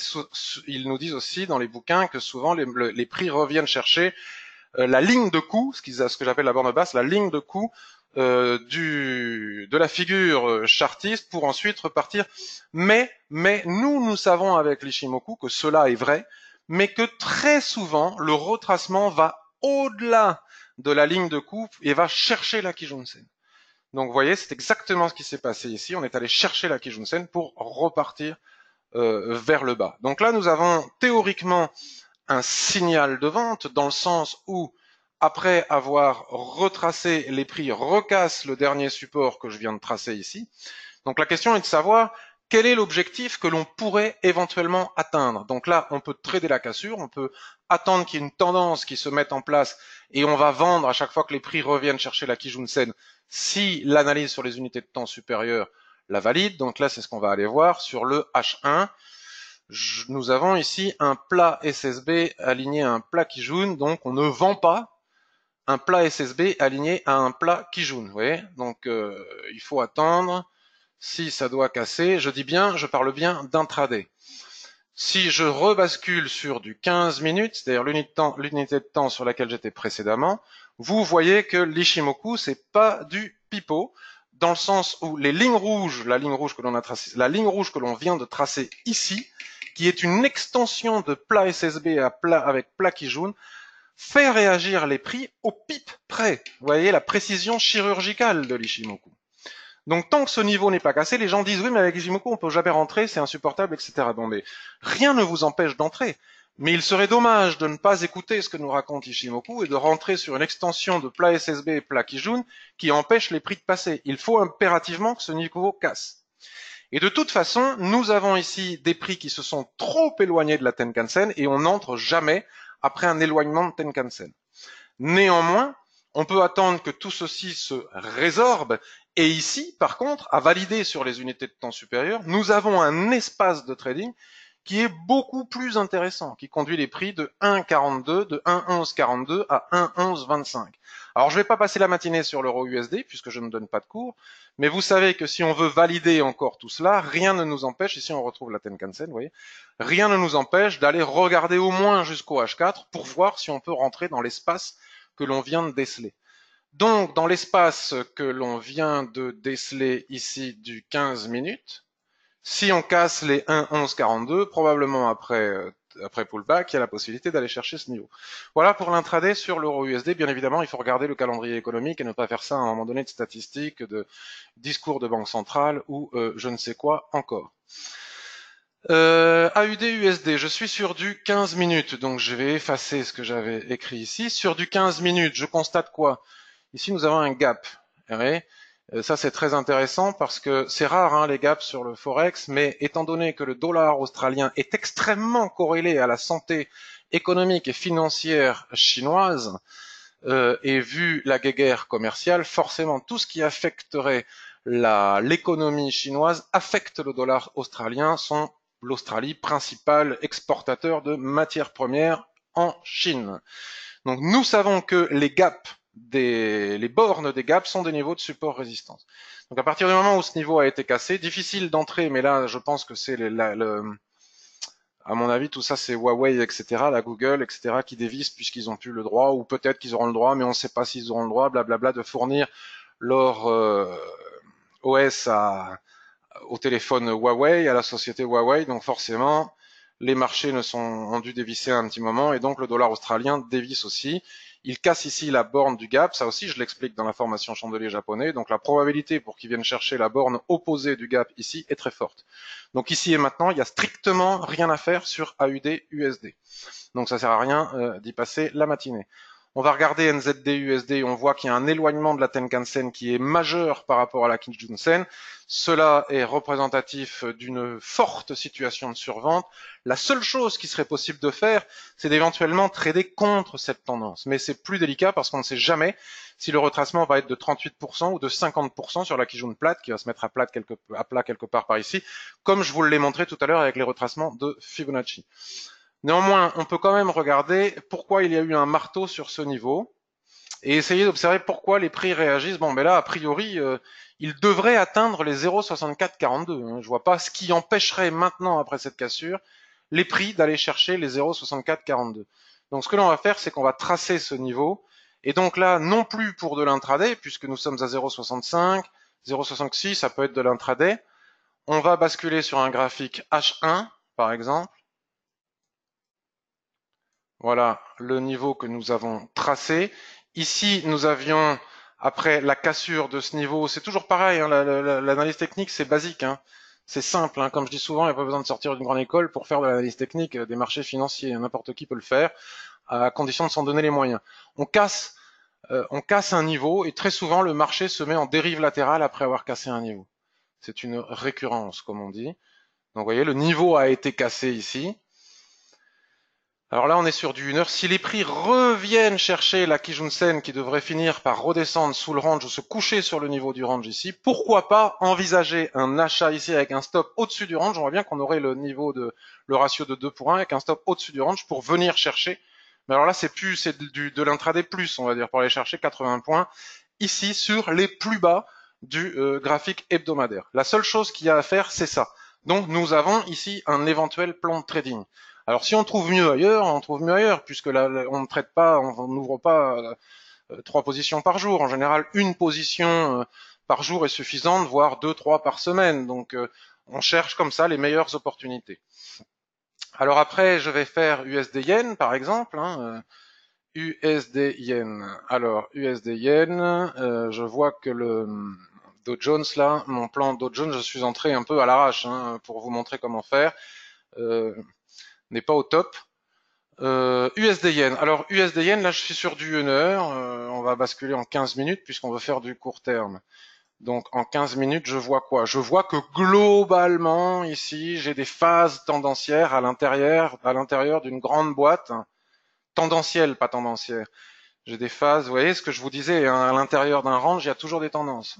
ils nous disent aussi dans les bouquins que souvent les, prix reviennent chercher euh, la ligne de coup, ce, qu'ils, ce que j'appelle la borne basse, la ligne de coup euh, du, de la figure euh, chartiste pour ensuite repartir. Mais, mais nous, nous savons avec l'Ishimoku que cela est vrai, mais que très souvent, le retracement va au-delà de la ligne de coup et va chercher la Kijunsen. Donc vous voyez, c'est exactement ce qui s'est passé ici. On est allé chercher la Kijunsen pour repartir euh, vers le bas. Donc là, nous avons théoriquement un signal de vente dans le sens où, après avoir retracé les prix, recasse le dernier support que je viens de tracer ici. Donc la question est de savoir quel est l'objectif que l'on pourrait éventuellement atteindre. Donc là, on peut trader la cassure, on peut attendre qu'il y ait une tendance qui se mette en place et on va vendre à chaque fois que les prix reviennent chercher la Kijunsen si l'analyse sur les unités de temps supérieures la valide. Donc là, c'est ce qu'on va aller voir sur le H1. nous avons ici un plat SSB aligné à un plat Kijun, donc on ne vend pas un plat SSB aligné à un plat Kijun. Vous voyez donc euh, il faut attendre si ça doit casser. Je dis bien, je parle bien d'intraday. Si je rebascule sur du 15 minutes, c'est-à-dire l'unité de temps sur laquelle j'étais précédemment, vous voyez que l'Ishimoku, c'est pas du pipeau, dans le sens où les lignes rouges, la ligne rouge que l'on a tracée, la ligne rouge que l'on vient de tracer ici, qui est une extension de plat SSB à plat avec plat fait réagir les prix au pipe près. Vous voyez la précision chirurgicale de l'Ishimoku. Donc tant que ce niveau n'est pas cassé, les gens disent oui mais avec Ishimoku, on peut jamais rentrer, c'est insupportable, etc. Bon mais rien ne vous empêche d'entrer. Mais il serait dommage de ne pas écouter ce que nous raconte Ishimoku et de rentrer sur une extension de plat SSB et plat Kijun qui empêche les prix de passer. Il faut impérativement que ce niveau casse. Et de toute façon, nous avons ici des prix qui se sont trop éloignés de la Tenkan-sen et on n'entre jamais après un éloignement de Tenkan-sen. Néanmoins, on peut attendre que tout ceci se résorbe et ici, par contre, à valider sur les unités de temps supérieures, nous avons un espace de trading qui est beaucoup plus intéressant, qui conduit les prix de 1,42, de 1,1142 à 1,1125. Alors je ne vais pas passer la matinée sur l'euro USD puisque je ne donne pas de cours, mais vous savez que si on veut valider encore tout cela, rien ne nous empêche, ici on retrouve la Tenkan-sen, vous voyez, rien ne nous empêche d'aller regarder au moins jusqu'au H4 pour voir si on peut rentrer dans l'espace que l'on vient de déceler. Donc, dans l'espace que l'on vient de déceler ici du 15 minutes, si on casse les 1, 11, 42, probablement après, euh, après pullback, il y a la possibilité d'aller chercher ce niveau. Voilà pour l'intraday sur l'euro USD. Bien évidemment, il faut regarder le calendrier économique et ne pas faire ça à un moment donné de statistiques, de discours de banque centrale ou euh, je ne sais quoi encore. Euh, AUD USD, je suis sur du 15 minutes, donc je vais effacer ce que j'avais écrit ici. Sur du 15 minutes, je constate quoi Ici, nous avons un gap. Euh, ça, c'est très intéressant parce que c'est rare hein, les gaps sur le forex, mais étant donné que le dollar australien est extrêmement corrélé à la santé économique et financière chinoise, euh, et vu la guerre commerciale, forcément tout ce qui affecterait l'économie chinoise affecte le dollar australien, sont l'Australie principal exportateur de matières premières en Chine. Donc nous savons que les gaps les bornes des gaps sont des niveaux de support résistance. Donc à partir du moment où ce niveau a été cassé, difficile d'entrer, mais là je pense que c'est le, à mon avis tout ça c'est Huawei etc, la Google etc qui dévissent puisqu'ils ont plus le droit ou peut-être qu'ils auront le droit, mais on ne sait pas s'ils auront le droit, blablabla, de fournir leur euh, OS à, au téléphone Huawei, à la société Huawei, donc forcément les marchés ne sont, ont dû dévisser un petit moment et donc le dollar australien dévisse aussi il casse ici la borne du gap, ça aussi je l'explique dans la formation chandelier japonais, donc la probabilité pour qu'il vienne chercher la borne opposée du gap ici est très forte. Donc ici et maintenant, il n'y a strictement rien à faire sur AUD-USD. Donc ça sert à rien euh, d'y passer la matinée. On va regarder NZD-USD, on voit qu'il y a un éloignement de la Tenkan-sen qui est majeur par rapport à la Kijun-sen. Cela est représentatif d'une forte situation de survente. La seule chose qui serait possible de faire, c'est d'éventuellement trader contre cette tendance. Mais c'est plus délicat parce qu'on ne sait jamais si le retracement va être de 38% ou de 50% sur la Kijun plate, qui va se mettre à, à plat quelque part par ici, comme je vous l'ai montré tout à l'heure avec les retracements de Fibonacci. Néanmoins, on peut quand même regarder pourquoi il y a eu un marteau sur ce niveau et essayer d'observer pourquoi les prix réagissent. Bon, mais là, a priori, euh, ils devraient atteindre les 0,6442. Je hein. Je vois pas ce qui empêcherait maintenant, après cette cassure, les prix d'aller chercher les 0,6442. Donc, ce que l'on va faire, c'est qu'on va tracer ce niveau. Et donc là, non plus pour de l'intraday, puisque nous sommes à 0,65, 0,66, ça peut être de l'intraday. On va basculer sur un graphique H1, par exemple. Voilà le niveau que nous avons tracé. Ici, nous avions, après la cassure de ce niveau, c'est toujours pareil, hein, l'analyse technique, c'est basique. Hein. C'est simple, hein. comme je dis souvent, il n'y a pas besoin de sortir d'une grande école pour faire de l'analyse technique euh, des marchés financiers. N'importe qui peut le faire, à condition de s'en donner les moyens. On casse, euh, on casse un niveau et très souvent le marché se met en dérive latérale après avoir cassé un niveau. C'est une récurrence, comme on dit. Donc vous voyez, le niveau a été cassé ici. Alors là, on est sur du 1 Si les prix reviennent chercher la Kijunsen qui devrait finir par redescendre sous le range ou se coucher sur le niveau du range ici, pourquoi pas envisager un achat ici avec un stop au-dessus du range On voit bien qu'on aurait le niveau de le ratio de 2 pour 1 avec un stop au-dessus du range pour venir chercher. Mais alors là, c'est plus c'est de, de l'intraday plus, on va dire, pour aller chercher 80 points ici sur les plus bas du euh, graphique hebdomadaire. La seule chose qu'il y a à faire, c'est ça. Donc nous avons ici un éventuel plan de trading. Alors si on trouve mieux ailleurs, on trouve mieux ailleurs, puisque là, on ne traite pas, on n'ouvre pas euh, euh, trois positions par jour. En général, une position euh, par jour est suffisante, voire deux, trois par semaine. Donc on cherche comme ça les meilleures opportunités. Alors après, je vais faire USD Yen, par exemple. Hein, USD Yen. Alors, USD Yen, je vois que le Dow Jones, là, mon plan Dow Jones, je suis entré un peu à l'arrache hein, pour vous montrer comment faire n'est pas au top. Euh, USD Alors USD là je suis sur du 1 heure. Euh, on va basculer en 15 minutes puisqu'on veut faire du court terme. Donc en 15 minutes, je vois quoi Je vois que globalement ici, j'ai des phases tendancières à l'intérieur, à l'intérieur d'une grande boîte tendancielle, pas tendancière. J'ai des phases. Vous voyez ce que je vous disais hein, à l'intérieur d'un range, il y a toujours des tendances.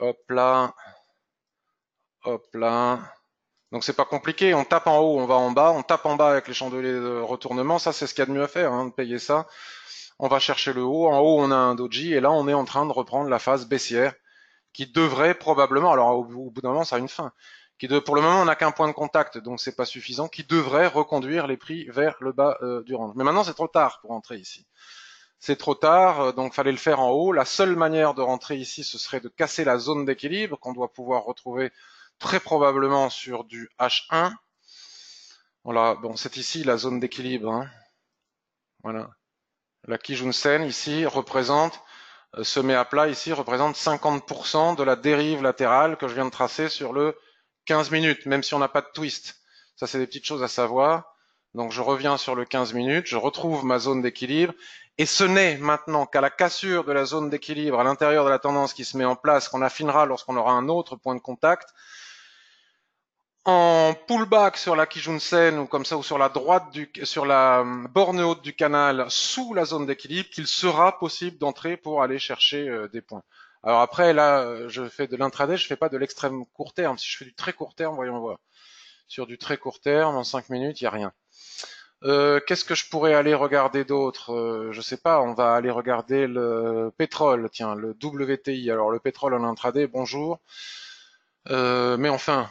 Hop là, hop là, donc c'est pas compliqué, on tape en haut, on va en bas, on tape en bas avec les chandeliers de retournement, ça c'est ce qu'il y a de mieux à faire, hein, de payer ça. On va chercher le haut, en haut on a un doji, et là on est en train de reprendre la phase baissière, qui devrait probablement, alors au, bout d'un moment ça a une fin, qui pour le moment on n'a qu'un point de contact, donc c'est pas suffisant, qui devrait reconduire les prix vers le bas euh, du range. Mais maintenant c'est trop tard pour entrer ici. C'est trop tard, euh, donc fallait le faire en haut. La seule manière de rentrer ici, ce serait de casser la zone d'équilibre qu'on doit pouvoir retrouver très probablement sur du H1. Voilà, bon, c'est ici la zone d'équilibre. Hein. Voilà. La Sen ici représente, se met à plat ici représente 50% de la dérive latérale que je viens de tracer sur le 15 minutes, même si on n'a pas de twist. Ça, c'est des petites choses à savoir. Donc, je reviens sur le 15 minutes, je retrouve ma zone d'équilibre, et ce n'est maintenant qu'à la cassure de la zone d'équilibre à l'intérieur de la tendance qui se met en place qu'on affinera lorsqu'on aura un autre point de contact en pullback sur la Kijunsen ou comme ça ou sur la droite du sur la euh, borne haute du canal sous la zone d'équilibre qu'il sera possible d'entrer pour aller chercher euh, des points. Alors après là euh, je fais de l'intraday, je fais pas de l'extrême court terme. Si je fais du très court terme, voyons voir. Sur du très court terme, en 5 minutes, il y a rien. Qu'est-ce que je pourrais aller regarder d'autre euh, Je sais pas, on va aller regarder le pétrole, tiens, le WTI. Alors le pétrole en intraday, bonjour. mais enfin,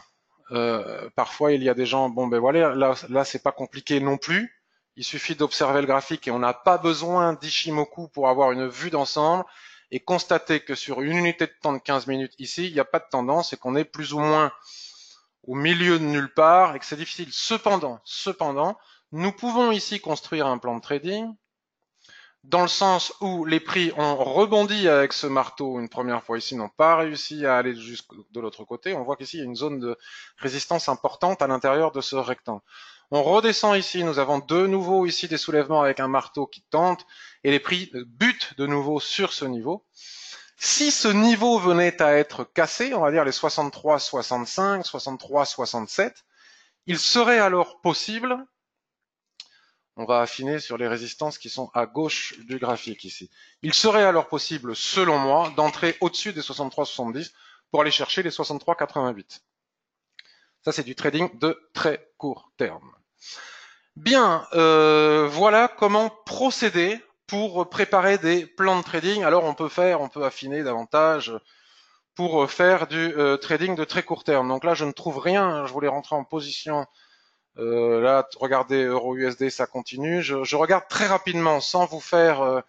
euh, parfois, il y a des gens, bon ben voilà, là, là c'est pas compliqué non plus. Il suffit d'observer le graphique et on n'a pas besoin d'Ishimoku pour avoir une vue d'ensemble et constater que sur une unité de temps de 15 minutes ici, il n'y a pas de tendance et qu'on est plus ou moins au milieu de nulle part et que c'est difficile. Cependant, cependant, nous pouvons ici construire un plan de trading dans le sens où les prix ont rebondi avec ce marteau une première fois ici, n'ont pas réussi à aller jusque de l'autre côté. On voit qu'ici, il y a une zone de résistance importante à l'intérieur de ce rectangle. On redescend ici, nous avons de nouveau ici des soulèvements avec un marteau qui tente, et les prix euh, butent de nouveau sur ce niveau. Si ce niveau venait à être cassé, on va dire les 63, 65, 63, 67, il serait alors possible on va affiner sur les résistances qui sont à gauche du graphique ici. Il serait alors possible, selon moi, d'entrer au-dessus des 63,70 pour aller chercher les 63,88. Ça, c'est du trading de très court terme. Bien, euh, voilà comment procéder pour préparer des plans de trading. Alors, on peut faire, on peut affiner davantage pour faire du euh, trading de très court terme. Donc là, je ne trouve rien. Hein. Je voulais rentrer en position euh, là, regardez euro USD, ça continue. Je, regarde très rapidement, sans vous faire euh,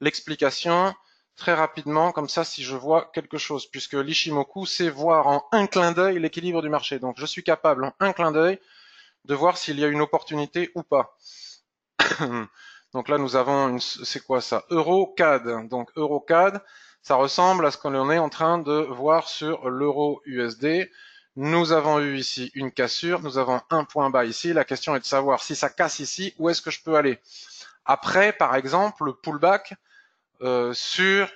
l'explication, très rapidement, comme ça, si je vois quelque chose, puisque l'Ishimoku sait voir en un clin d'œil l'équilibre du marché. Donc, je suis capable, en un clin d'œil, de voir s'il y a une opportunité ou pas. donc là, nous avons, une, c'est quoi ça EuroCAD. Donc, EuroCAD, ça ressemble à ce qu'on est en train de voir sur l'euro USD. Nous avons eu ici une cassure, nous avons un point bas ici. La question est de savoir si ça casse ici, où est-ce que je peux aller Après, par exemple, le pullback euh, sur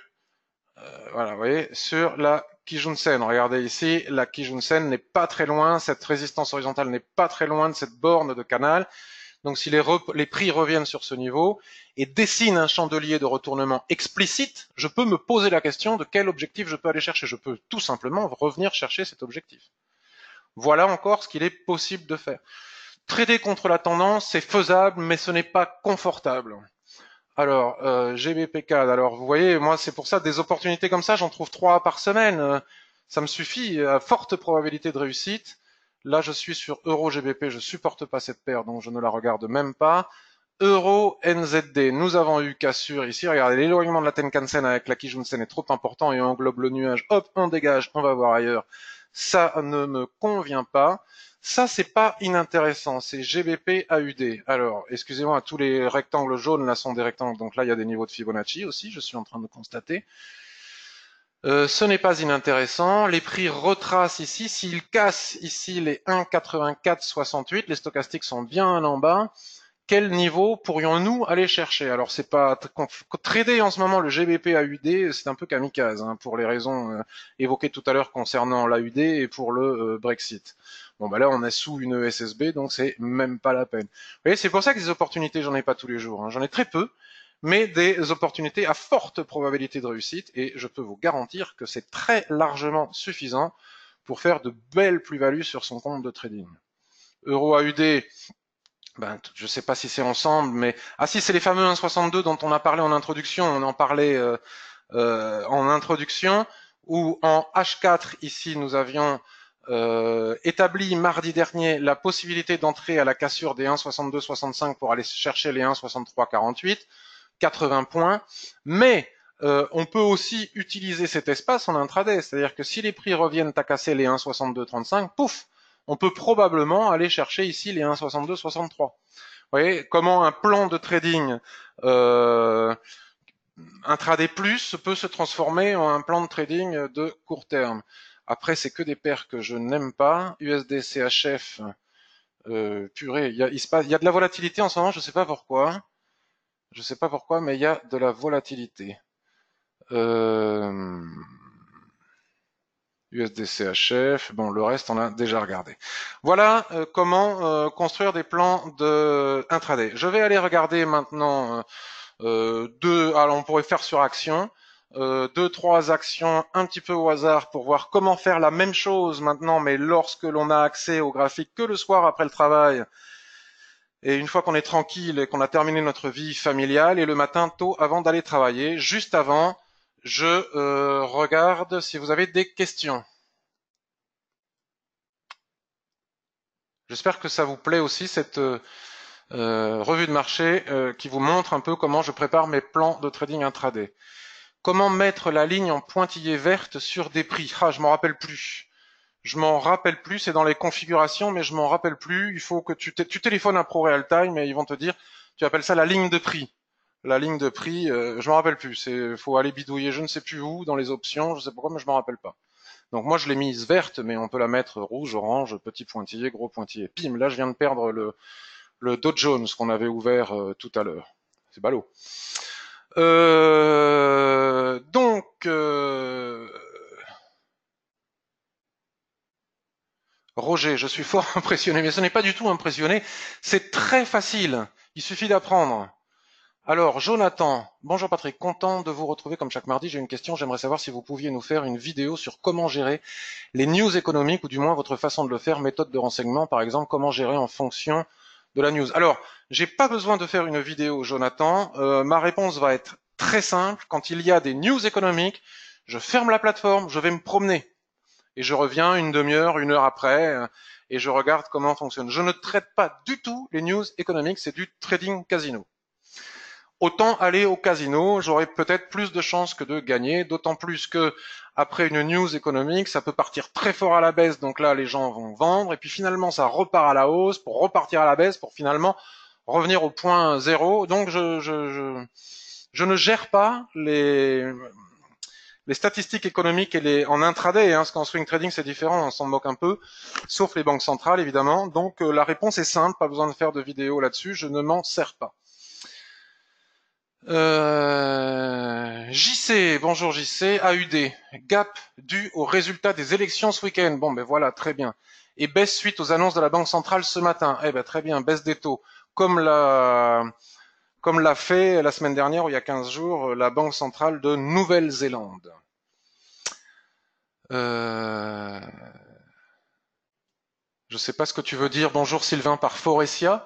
euh, voilà, vous voyez, sur la Kijunsen. Regardez ici, la Kijunsen n'est pas très loin, cette résistance horizontale n'est pas très loin de cette borne de canal. Donc si les, les, prix reviennent sur ce niveau et dessinent un chandelier de retournement explicite, je peux me poser la question de quel objectif je peux aller chercher. Je peux tout simplement revenir chercher cet objectif. Voilà encore ce qu'il est possible de faire. Trader contre la tendance, c'est faisable, mais ce n'est pas confortable. Alors, euh, GBP-CAD, alors vous voyez, moi c'est pour ça, des opportunités comme ça, j'en trouve trois par semaine. Euh, ça me suffit, à forte probabilité de réussite. Là, je suis sur Euro GBP, je supporte pas cette paire, donc je ne la regarde même pas. Euro NZD, nous avons eu cassure ici. Regardez, l'éloignement de la Tenkan-sen avec la Kijunsen est trop important et englobe le nuage. Hop, on dégage, on va voir ailleurs ça ne me convient pas. Ça, c'est pas inintéressant, c'est GBP AUD. Alors, excusez-moi, tous les rectangles jaunes là sont des rectangles, donc là il y a des niveaux de Fibonacci aussi, je suis en train de constater. Euh, ce n'est pas inintéressant. Les prix retracent ici. S'ils cassent ici les 1,8468, les stochastiques sont bien en bas quel niveau pourrions-nous aller chercher Alors c'est pas trader en ce moment le GBP AUD, c'est un peu kamikaze hein, pour les raisons euh, évoquées tout à l'heure concernant l'AUD et pour le euh, Brexit. Bon bah là on est sous une SSB donc c'est même pas la peine. Vous voyez c'est pour ça que des opportunités j'en ai pas tous les jours, hein. j'en ai très peu, mais des opportunités à forte probabilité de réussite et je peux vous garantir que c'est très largement suffisant pour faire de belles plus-values sur son compte de trading. Euro AUD ben, je sais pas si c'est ensemble, mais ah si, c'est les fameux 1.62 dont on a parlé en introduction. On en parlait euh, euh, en introduction où en H4 ici nous avions euh, établi mardi dernier la possibilité d'entrer à la cassure des 1.62-65 pour aller chercher les 1.63-48, 80 points, mais on peut aussi utiliser cet espace en intraday, c'est-à-dire que si les prix reviennent à casser les 1.62-35, pouf, on peut probablement aller chercher ici les 1,62, 63. Vous voyez comment un plan de trading euh, intraday plus peut se transformer en un plan de trading de court terme. Après, c'est que des paires que je n'aime pas. USD, CHF, euh, purée, il y a, de la volatilité en ce moment, je ne sais pas pourquoi. Je ne sais pas pourquoi, mais il y a de la volatilité. Euh, USDCHF, bon le reste on a déjà regardé. Voilà euh, comment euh, construire des plans de intraday. Je vais aller regarder maintenant euh, euh deux, alors on pourrait faire sur action, deux, trois actions un petit peu au hasard pour voir comment faire la même chose maintenant, mais lorsque l'on a accès au graphique que le soir après le travail, et une fois qu'on est tranquille et qu'on a terminé notre vie familiale, et le matin tôt avant d'aller travailler, juste avant, je euh, regarde si vous avez des questions. J'espère que ça vous plaît aussi cette euh, euh, revue de marché qui vous montre un peu comment je prépare mes plans de trading intraday. Comment mettre la ligne en pointillé verte sur des prix Ah, je m'en rappelle plus. Je m'en rappelle plus, c'est dans les configurations, mais je m'en rappelle plus. Il faut que tu, tu téléphones à Pro Real Time et ils vont te dire, tu appelles ça la ligne de prix la ligne de prix, euh, je m'en rappelle plus. il faut aller bidouiller, je ne sais plus où dans les options, je ne sais pourquoi, mais je m'en rappelle pas. Donc moi je l'ai mise verte, mais on peut la mettre rouge, orange, petit pointillé, gros pointillé. Pim, là je viens de perdre le, le Dow Jones qu'on avait ouvert euh, tout à l'heure. C'est ballot. Euh, donc Roger, je suis fort impressionné, mais ce n'est pas du tout impressionné. C'est très facile. Il suffit d'apprendre. Alors, Jonathan, bonjour Patrick, content de vous retrouver comme chaque mardi. J'ai une question, j'aimerais savoir si vous pouviez nous faire une vidéo sur comment gérer les news économiques ou du moins votre façon de le faire, méthode de renseignement par exemple, comment gérer en fonction de la news. Alors, j'ai pas besoin de faire une vidéo, Jonathan. Euh, ma réponse va être très simple. Quand il y a des news économiques, je ferme la plateforme, je vais me promener et je reviens une demi-heure, une heure après euh, et je regarde comment fonctionne. Je ne traite pas du tout les news économiques, c'est du trading casino. Autant aller au casino, j'aurais peut-être plus de chances que de gagner, d'autant plus que après une news économique, ça peut partir très fort à la baisse, donc là les gens vont vendre, et puis finalement ça repart à la hausse pour repartir à la baisse, pour finalement revenir au point zéro. Donc je, je, je, ne gère pas les, les statistiques économiques et les, en intraday, hein, parce qu'en swing trading c'est différent, on s'en moque un peu, sauf les banques centrales évidemment. Donc euh, la réponse est simple, pas besoin de faire de vidéo là-dessus, je ne m'en sers pas. Euh, JC, bonjour JC, AUD, gap dû au résultat des élections ce week-end. Bon, ben voilà, très bien. Et baisse suite aux annonces de la Banque centrale ce matin. Eh ben très bien, baisse des taux. Comme l'a comme l'a fait la semaine dernière, il y a 15 jours, la Banque centrale de Nouvelle-Zélande. Euh... Je ne sais pas ce que tu veux dire. Bonjour Sylvain par Forestia.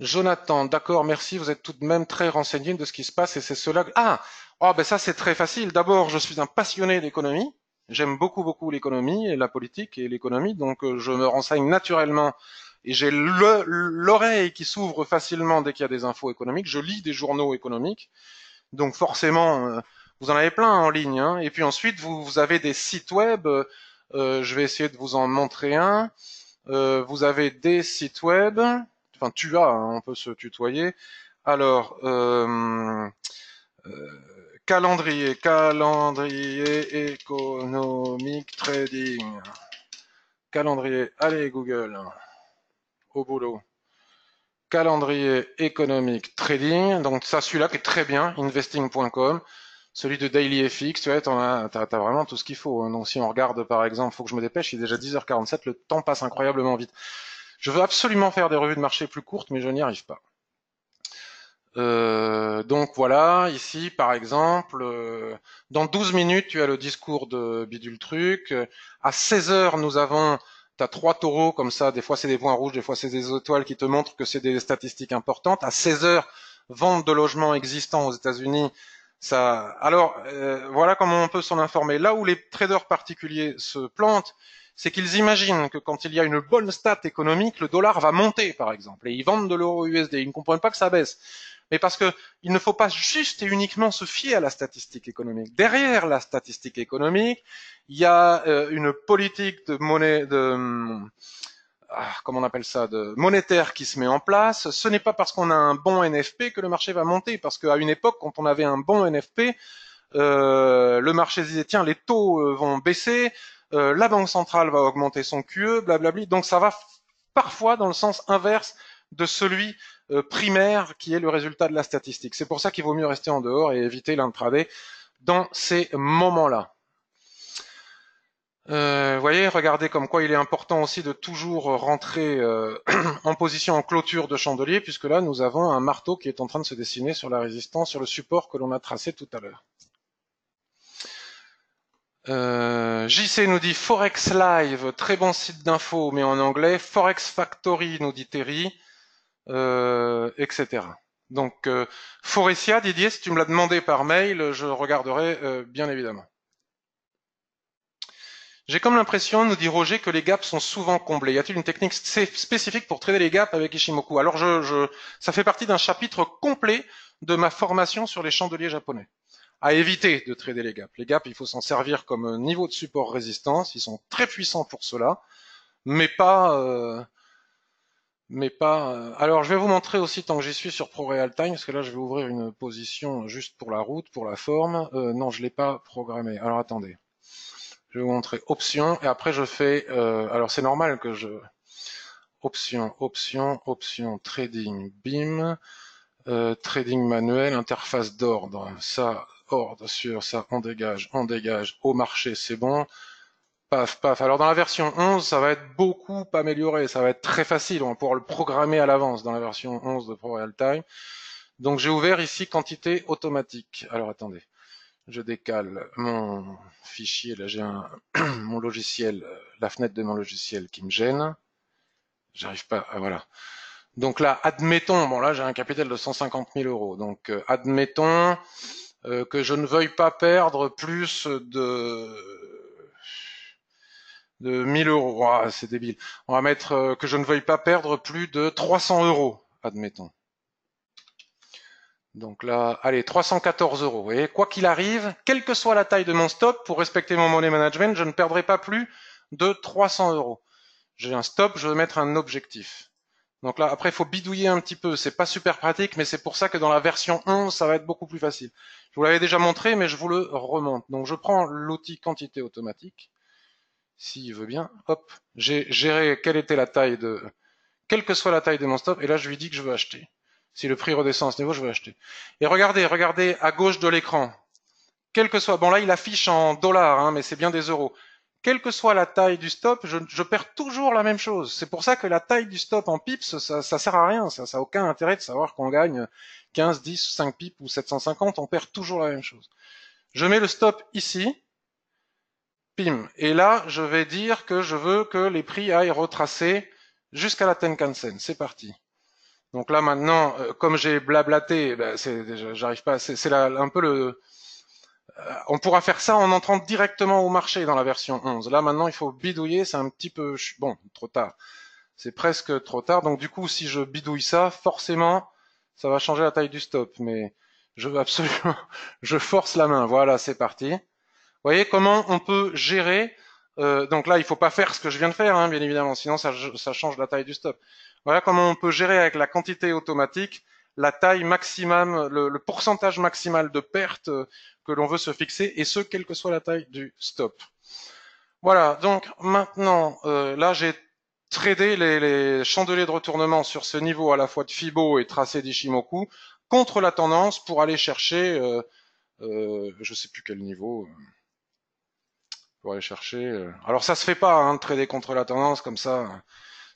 Jonathan, d'accord, merci, vous êtes tout de même très renseigné de ce qui se passe et c'est cela. Que... Ah, oh, ben ça c'est très facile. D'abord, je suis un passionné d'économie. J'aime beaucoup, beaucoup l'économie et la politique et l'économie, donc euh, je me renseigne naturellement et j'ai l'oreille qui s'ouvre facilement dès qu'il y a des infos économiques. Je lis des journaux économiques, donc forcément, euh, vous en avez plein en ligne. Hein. Et puis ensuite, vous, avez des sites web. Euh, je vais essayer de vous en montrer un. vous avez des sites web enfin tu as, hein, on peut se tutoyer. Alors, euh, euh, calendrier, calendrier économique trading. Calendrier, allez Google, au boulot. Calendrier économique trading, donc ça celui-là qui est très bien, investing.com. Celui de Daily FX, tu vois, tu as, vraiment tout ce qu'il faut. Hein. Donc si on regarde par exemple, il faut que je me dépêche, il est déjà 10h47, le temps passe incroyablement vite. Je veux absolument faire des revues de marché plus courtes, mais je n'y arrive pas. Euh, donc voilà, ici par exemple, euh, dans 12 minutes tu as le discours de Bidule Truc, à 16 heures nous avons, tu as trois taureaux comme ça, des fois c'est des points rouges, des fois c'est des étoiles qui te montrent que c'est des statistiques importantes, à 16 heures, vente de logements existants aux États-Unis, ça... Alors euh, voilà comment on peut s'en informer. Là où les traders particuliers se plantent, c'est qu'ils imaginent que quand il y a une bonne stat économique, le dollar va monter, par exemple, et ils vendent de l'euro USD. Ils ne comprennent pas que ça baisse. Mais parce que il ne faut pas juste et uniquement se fier à la statistique économique. Derrière la statistique économique, il y a euh, une politique de monnaie, de ah, comment on appelle ça, de monétaire qui se met en place. Ce n'est pas parce qu'on a un bon NFP que le marché va monter, parce qu'à une époque, quand on avait un bon NFP, euh, le marché disait tiens les taux euh, vont baisser, euh, la banque centrale va augmenter son QE, blablabli. Donc ça va parfois dans le sens inverse de celui euh, primaire qui est le résultat de la statistique. C'est pour ça qu'il vaut mieux rester en dehors et éviter l'intraday dans ces moments-là. Euh, vous voyez, regardez comme quoi il est important aussi de toujours rentrer en position en clôture de chandelier, puisque là nous avons un marteau qui est en train de se dessiner sur la résistance, sur le support que l'on a tracé tout à l'heure. Euh, JC nous dit Forex Live, très bon site d'info, mais en anglais. Forex Factory nous dit Terry, euh, etc. Donc euh, Didier, si tu me l'as demandé par mail, je regarderai euh, bien évidemment. J'ai comme l'impression, nous dit Roger, que les gaps sont souvent comblés. Y a-t-il une technique spécifique pour trader les gaps avec Ishimoku Alors, je, je, ça fait partie d'un chapitre complet de ma formation sur les chandeliers japonais à éviter de trader les gaps. Les gaps, il faut s'en servir comme euh, niveau de support résistance. Ils sont très puissants pour cela, mais pas, euh, mais pas. Euh, alors, je vais vous montrer aussi tant que j'y suis sur ProRealTime parce que là, je vais ouvrir une position juste pour la route, pour la forme. non, je l'ai pas programmé. Alors, attendez. Je vais vous montrer option et après je fais. alors, c'est normal que je option, option, option, trading, bim. trading manuel, interface d'ordre. Ça, bien sur ça, on dégage, on dégage, au marché, c'est bon. Paf, paf. Alors dans la version 11, ça va être beaucoup amélioré, ça va être très facile, on va pouvoir le programmer à l'avance dans la version 11 de ProRealTime. Donc j'ai ouvert ici quantité automatique. Alors attendez, je décale mon fichier, là j'ai mon logiciel, euh, la fenêtre de mon logiciel qui me gêne. J'arrive pas, ah, voilà. Donc là, admettons, bon là j'ai un capital de 150 000 euros, donc euh, admettons euh, que je ne veuille pas perdre plus de de 1000 euros. Ah, c'est débile. On va mettre euh, que je ne veuille pas perdre plus de 300 euros, admettons. Donc là, allez, 314 euros. Et quoi qu'il arrive, quelle que soit la taille de mon stop, pour respecter mon money management, je ne perdrai pas plus de 300 euros. J'ai un stop, je vais mettre un objectif. Donc là, après, il faut bidouiller un petit peu. C'est pas super pratique, mais c'est pour ça que dans la version 1, ça va être beaucoup plus facile. Je vous l'avais déjà montré, mais je vous le remonte. Donc je prends l'outil quantité automatique, s'il veut bien. Hop, j'ai géré quelle était la taille de... Quelle que soit la taille de mon stop, et là je lui dis que je veux acheter. Si le prix redescend à ce niveau, je veux acheter. Et regardez, regardez à gauche de l'écran. Quel que soit, bon là il affiche en dollars, hein, mais c'est bien des euros quelle que soit la taille du stop, je, perds toujours la même chose. C'est pour ça que la taille du stop en pips, ça, sert à rien. Ça n'a aucun intérêt de savoir qu'on gagne 15, 10, 5 pips ou 750. On perd toujours la même chose. Je mets le stop ici. Pim. Et là, je vais dire que je veux que les prix aillent retracer jusqu'à la Tenkan-sen. C'est parti. Donc là, maintenant, euh, comme j'ai blablaté, ben, j'arrive pas, c'est un peu le, euh, on pourra faire ça en entrant directement au marché dans la version 11. Là, maintenant, il faut bidouiller. C'est un petit peu... Bon, trop tard. C'est presque trop tard. Donc, du coup, si je bidouille ça, forcément, ça va changer la taille du stop. Mais je veux absolument... je force la main. Voilà, c'est parti. Vous voyez comment on peut gérer... Euh, donc là, il faut pas faire ce que je viens de faire, hein, bien évidemment. Sinon, ça change la taille du stop. Voilà comment on peut gérer avec la quantité automatique la taille maximum, le, pourcentage maximal de perte euh, que l'on veut se fixer, et ce, quelle que soit la taille du stop. Voilà, donc maintenant, euh, là j'ai tradé les, chandeliers de retournement sur ce niveau à la fois de Fibo et tracé d'Ishimoku contre la tendance pour aller chercher, euh, je ne sais plus quel niveau, pour aller chercher. Alors ça se fait pas, hein, de trader contre la tendance comme ça. Hein.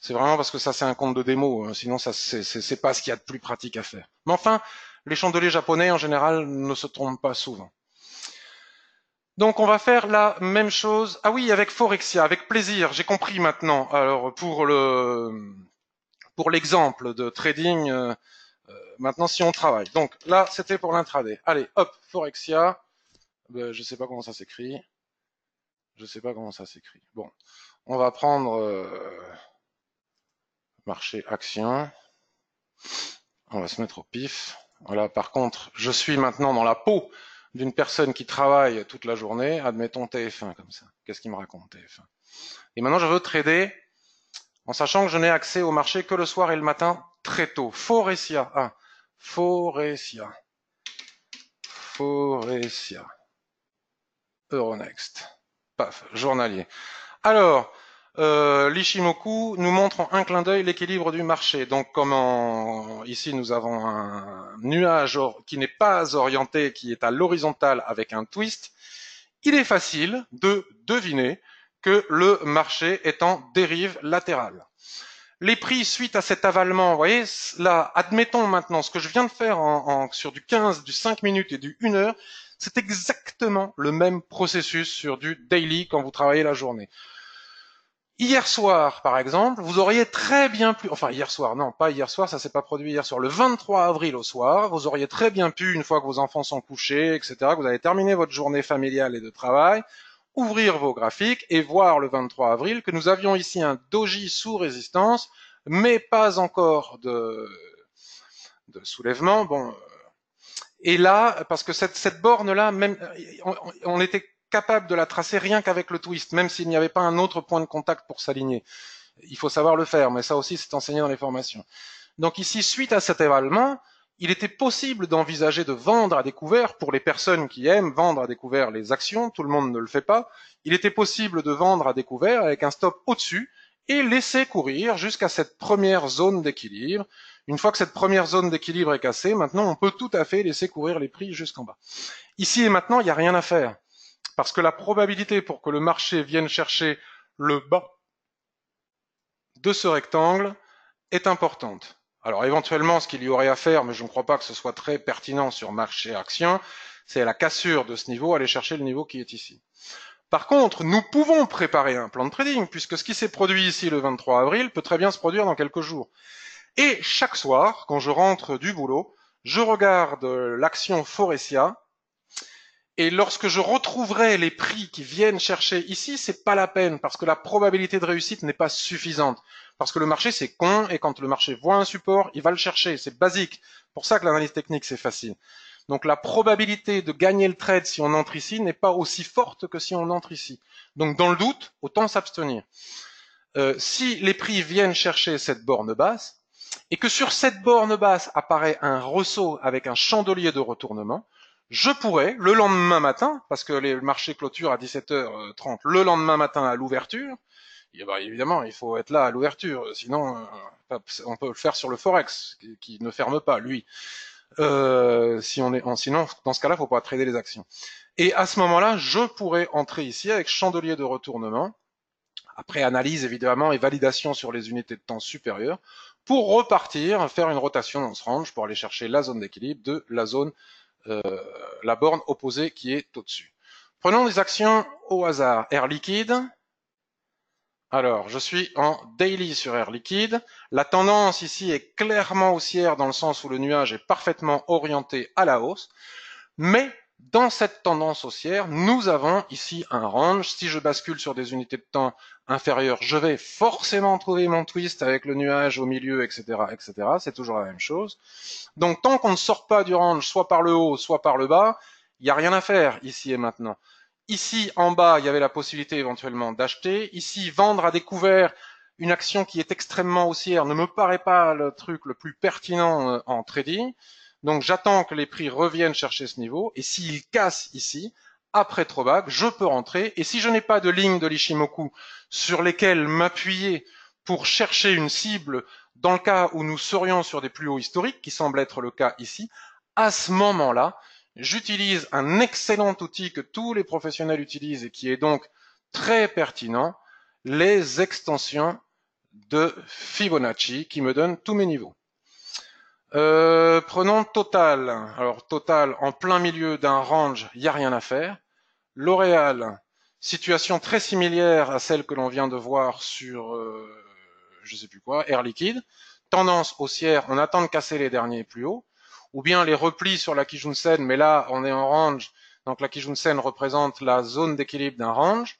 C'est vraiment parce que ça c'est un compte de démo, hein. sinon ça c'est pas ce qu'il y a de plus pratique à faire. Mais enfin, les chandeliers japonais en général ne se trompent pas souvent. Donc on va faire la même chose. Ah oui, avec Forexia, avec plaisir, j'ai compris maintenant. Alors pour le pour l'exemple de trading, euh, euh, maintenant si on travaille. Donc là, c'était pour l'intraday. Allez, hop, Forexia. Je ben, je sais pas comment ça s'écrit. Je sais pas comment ça s'écrit. Bon, on va prendre. Euh, marché action. On va se mettre au pif. Voilà, par contre, je suis maintenant dans la peau d'une personne qui travaille toute la journée, admettons TF1 comme ça. Qu'est-ce qu'il me raconte TF1 Et maintenant, je veux trader en sachant que je n'ai accès au marché que le soir et le matin très tôt. Forecia, Ah, Forexia, Euronext. Paf, journalier. Alors, euh, l'Ishimoku nous montre en un clin d'œil l'équilibre du marché. Donc, comme ici nous avons un nuage qui n'est pas orienté, qui est à l'horizontale avec un twist, il est facile de deviner que le marché est en dérive latérale. Les prix suite à cet avalement, vous voyez, là, admettons maintenant ce que je viens de faire en, sur du 15, du 5 minutes et du 1 heure, c'est exactement le même processus sur du daily quand vous travaillez la journée. Hier soir, par exemple, vous auriez très bien pu, enfin hier soir, non, pas hier soir, ça s'est pas produit hier soir, le 23 avril au soir, vous auriez très bien pu, une fois que vos enfants sont couchés, etc., que vous avez terminé votre journée familiale et de travail, ouvrir vos graphiques et voir le 23 avril que nous avions ici un doji sous résistance, mais pas encore de, soulèvement. Bon, euh, et là, parce que cette, borne-là, même, on, était capable de la tracer rien qu'avec le twist, même s'il n'y avait pas un autre point de contact pour s'aligner. Il faut savoir le faire, mais ça aussi c'est enseigné dans les formations. Donc ici, suite à cet événement, il était possible d'envisager de vendre à découvert pour les personnes qui aiment vendre à découvert les actions, tout le monde ne le fait pas, il était possible de vendre à découvert avec un stop au-dessus et laisser courir jusqu'à cette première zone d'équilibre. Une fois que cette première zone d'équilibre est cassée, maintenant on peut tout à fait laisser courir les prix jusqu'en bas. Ici et maintenant, il n'y a rien à faire. Parce que la probabilité pour que le marché vienne chercher le bas de ce rectangle est importante. Alors éventuellement, ce qu'il y aurait à faire, mais je ne crois pas que ce soit très pertinent sur marché action, c'est la cassure de ce niveau, aller chercher le niveau qui est ici. Par contre, nous pouvons préparer un plan de trading, puisque ce qui s'est produit ici le 23 avril peut très bien se produire dans quelques jours. Et chaque soir, quand je rentre du boulot, je regarde l'action Forestia et lorsque je retrouverai les prix qui viennent chercher ici, c'est pas la peine parce que la probabilité de réussite n'est pas suffisante. Parce que le marché, c'est con et quand le marché voit un support, il va le chercher. C'est basique. Pour ça que l'analyse technique, c'est facile. Donc la probabilité de gagner le trade si on entre ici n'est pas aussi forte que si on entre ici. Donc dans le doute, autant s'abstenir. Euh, si les prix viennent chercher cette borne basse, et que sur cette borne basse apparaît un ressaut avec un chandelier de retournement, je pourrais, le lendemain matin, parce que les, marchés clôturent à 17h30, le lendemain matin à l'ouverture, bah, évidemment, il faut être là à l'ouverture, sinon euh, on peut le faire sur le Forex, qui, ne ferme pas, lui. Euh, si on est, sinon, dans ce cas-là, il faut pas trader les actions. Et à ce moment-là, je pourrais entrer ici avec chandelier de retournement, après analyse évidemment et validation sur les unités de temps supérieures, pour repartir, faire une rotation dans ce range pour aller chercher la zone d'équilibre de la zone euh, la borne opposée qui est au-dessus. Prenons des actions au hasard. Air liquide. Alors, je suis en daily sur Air liquide. La tendance ici est clairement haussière dans le sens où le nuage est parfaitement orienté à la hausse. Mais dans cette tendance haussière, nous avons ici un range. Si je bascule sur des unités de temps inférieur, je vais forcément trouver mon twist avec le nuage au milieu, etc., etc. C'est toujours la même chose. Donc, tant qu'on ne sort pas du range, soit par le haut, soit par le bas, il n'y a rien à faire ici et maintenant. Ici, en bas, il y avait la possibilité éventuellement d'acheter. Ici, vendre à découvert une action qui est extrêmement haussière ne me paraît pas le truc le plus pertinent euh, en trading. Donc, j'attends que les prix reviennent chercher ce niveau. Et s'ils cassent ici, après Trobag, je peux rentrer. Et si je n'ai pas de ligne de l'Ishimoku sur lesquelles m'appuyer pour chercher une cible dans le cas où nous serions sur des plus hauts historiques, qui semble être le cas ici, à ce moment-là, j'utilise un excellent outil que tous les professionnels utilisent et qui est donc très pertinent, les extensions de Fibonacci qui me donnent tous mes niveaux. Euh, prenons Total. Alors Total, en plein milieu d'un range, il n'y a rien à faire. L'Oréal, situation très similaire à celle que l'on vient de voir sur, euh, je sais plus quoi, Air Liquide. Tendance haussière, on attend de casser les derniers plus hauts. Ou bien les replis sur la Kijunsen, mais là, on est en range. Donc la Kijunsen représente la zone d'équilibre d'un range.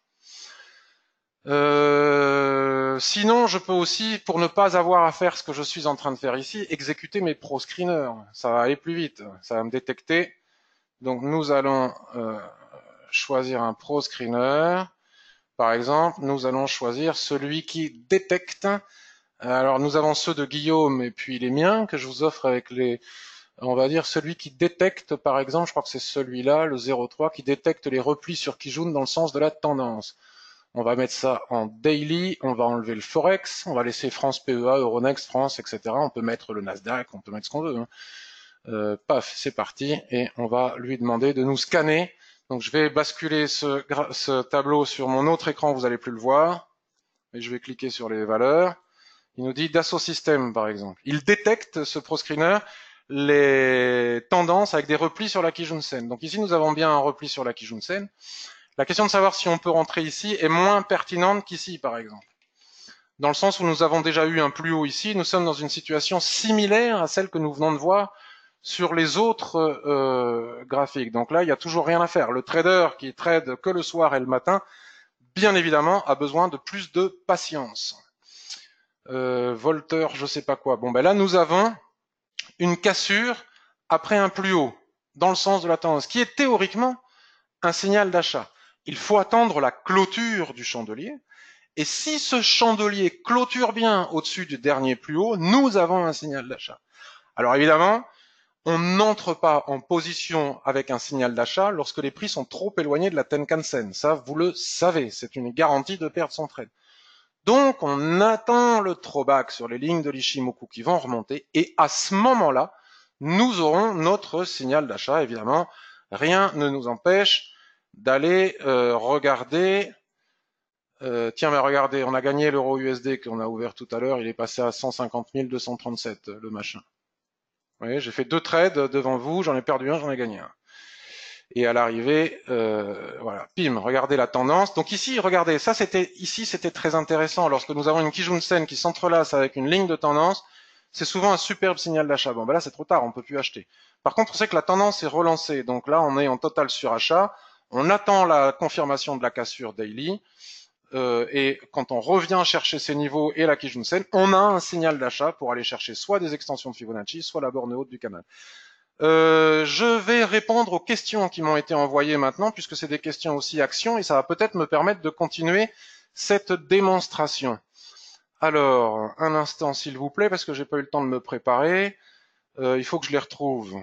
Euh, sinon, je peux aussi, pour ne pas avoir à faire ce que je suis en train de faire ici, exécuter mes pro screeners. Ça va aller plus vite. Ça va me détecter. Donc nous allons euh, choisir un pro screener. Par exemple, nous allons choisir celui qui détecte. Alors, nous avons ceux de Guillaume et puis les miens que je vous offre avec les, on va dire celui qui détecte, par exemple, je crois que c'est celui-là, le 03, qui détecte les replis sur Kijun dans le sens de la tendance. On va mettre ça en daily, on va enlever le Forex, on va laisser France PEA, Euronext, France, etc. On peut mettre le Nasdaq, on peut mettre ce qu'on veut. Hein. Euh, paf, c'est parti, et on va lui demander de nous scanner donc je vais basculer ce, tableau sur mon autre écran, vous n'allez plus le voir. Et je vais cliquer sur les valeurs. Il nous dit Dassault système par exemple. Il détecte ce proscreener les tendances avec des replis sur la Kijunsen. Donc ici, nous avons bien un repli sur la Kijunsen. La question de savoir si on peut rentrer ici est moins pertinente qu'ici, par exemple. Dans le sens où nous avons déjà eu un plus haut ici, nous sommes dans une situation similaire à celle que nous venons de voir sur les autres euh, graphiques. Donc là, il n'y a toujours rien à faire. Le trader qui trade que le soir et le matin, bien évidemment, a besoin de plus de patience. Euh, je je sais pas quoi. Bon, ben là, nous avons une cassure après un plus haut, dans le sens de la tendance, qui est théoriquement un signal d'achat. Il faut attendre la clôture du chandelier. Et si ce chandelier clôture bien au-dessus du dernier plus haut, nous avons un signal d'achat. Alors évidemment, on n'entre pas en position avec un signal d'achat lorsque les prix sont trop éloignés de la Tenkan-sen. Ça, vous le savez, c'est une garantie de perte son trade. Donc, on attend le throwback sur les lignes de l'Ishimoku qui vont remonter, et à ce moment-là, nous aurons notre signal d'achat, évidemment. Rien ne nous empêche d'aller euh, regarder... Euh, tiens, mais regardez, on a gagné l'euro USD qu'on a ouvert tout à l'heure, il est passé à 150 237, le machin. Vous voyez, j'ai fait deux trades devant vous, j'en ai perdu un, j'en ai gagné un. Et à l'arrivée, euh, voilà, pim, regardez la tendance. Donc ici, regardez, ça c'était ici c'était très intéressant. Lorsque nous avons une Kijun-sen qui s'entrelace avec une ligne de tendance, c'est souvent un superbe signal d'achat. Bon, ben là c'est trop tard, on peut plus acheter. Par contre, on sait que la tendance est relancée, donc là on est en total surachat. On attend la confirmation de la cassure daily. Euh, et quand on revient chercher ces niveaux et la Kijunsen, on a un signal d'achat pour aller chercher soit des extensions de Fibonacci, soit la borne haute du canal. Euh, je vais répondre aux questions qui m'ont été envoyées maintenant, puisque c'est des questions aussi actions, et ça va peut-être me permettre de continuer cette démonstration. Alors, un instant s'il vous plaît, parce que j'ai pas eu le temps de me préparer. Euh, il faut que je les retrouve.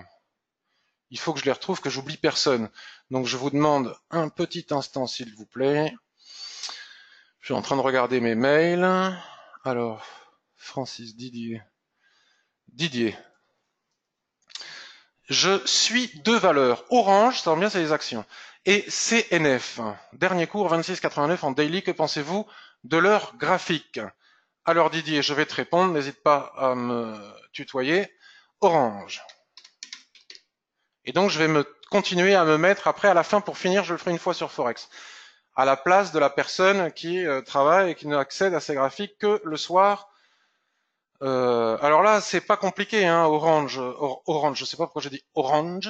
Il faut que je les retrouve, que j'oublie personne. Donc je vous demande un petit instant s'il vous plaît. Je suis en train de regarder mes mails. Alors, Francis Didier. Didier. Je suis deux valeurs. Orange, ça revient, bien, c'est les actions. Et CNF. Dernier cours, 26,89 en daily. Que pensez-vous de leur graphique Alors Didier, je vais te répondre. N'hésite pas à me tutoyer. Orange. Et donc, je vais me continuer à me mettre après, à la fin, pour finir, je le ferai une fois sur Forex à la place de la personne qui euh, travaille et qui n'accède à ces graphiques que le soir. Euh, alors là, c'est pas compliqué, hein, Orange. orange, je sais pas pourquoi j'ai dit Orange.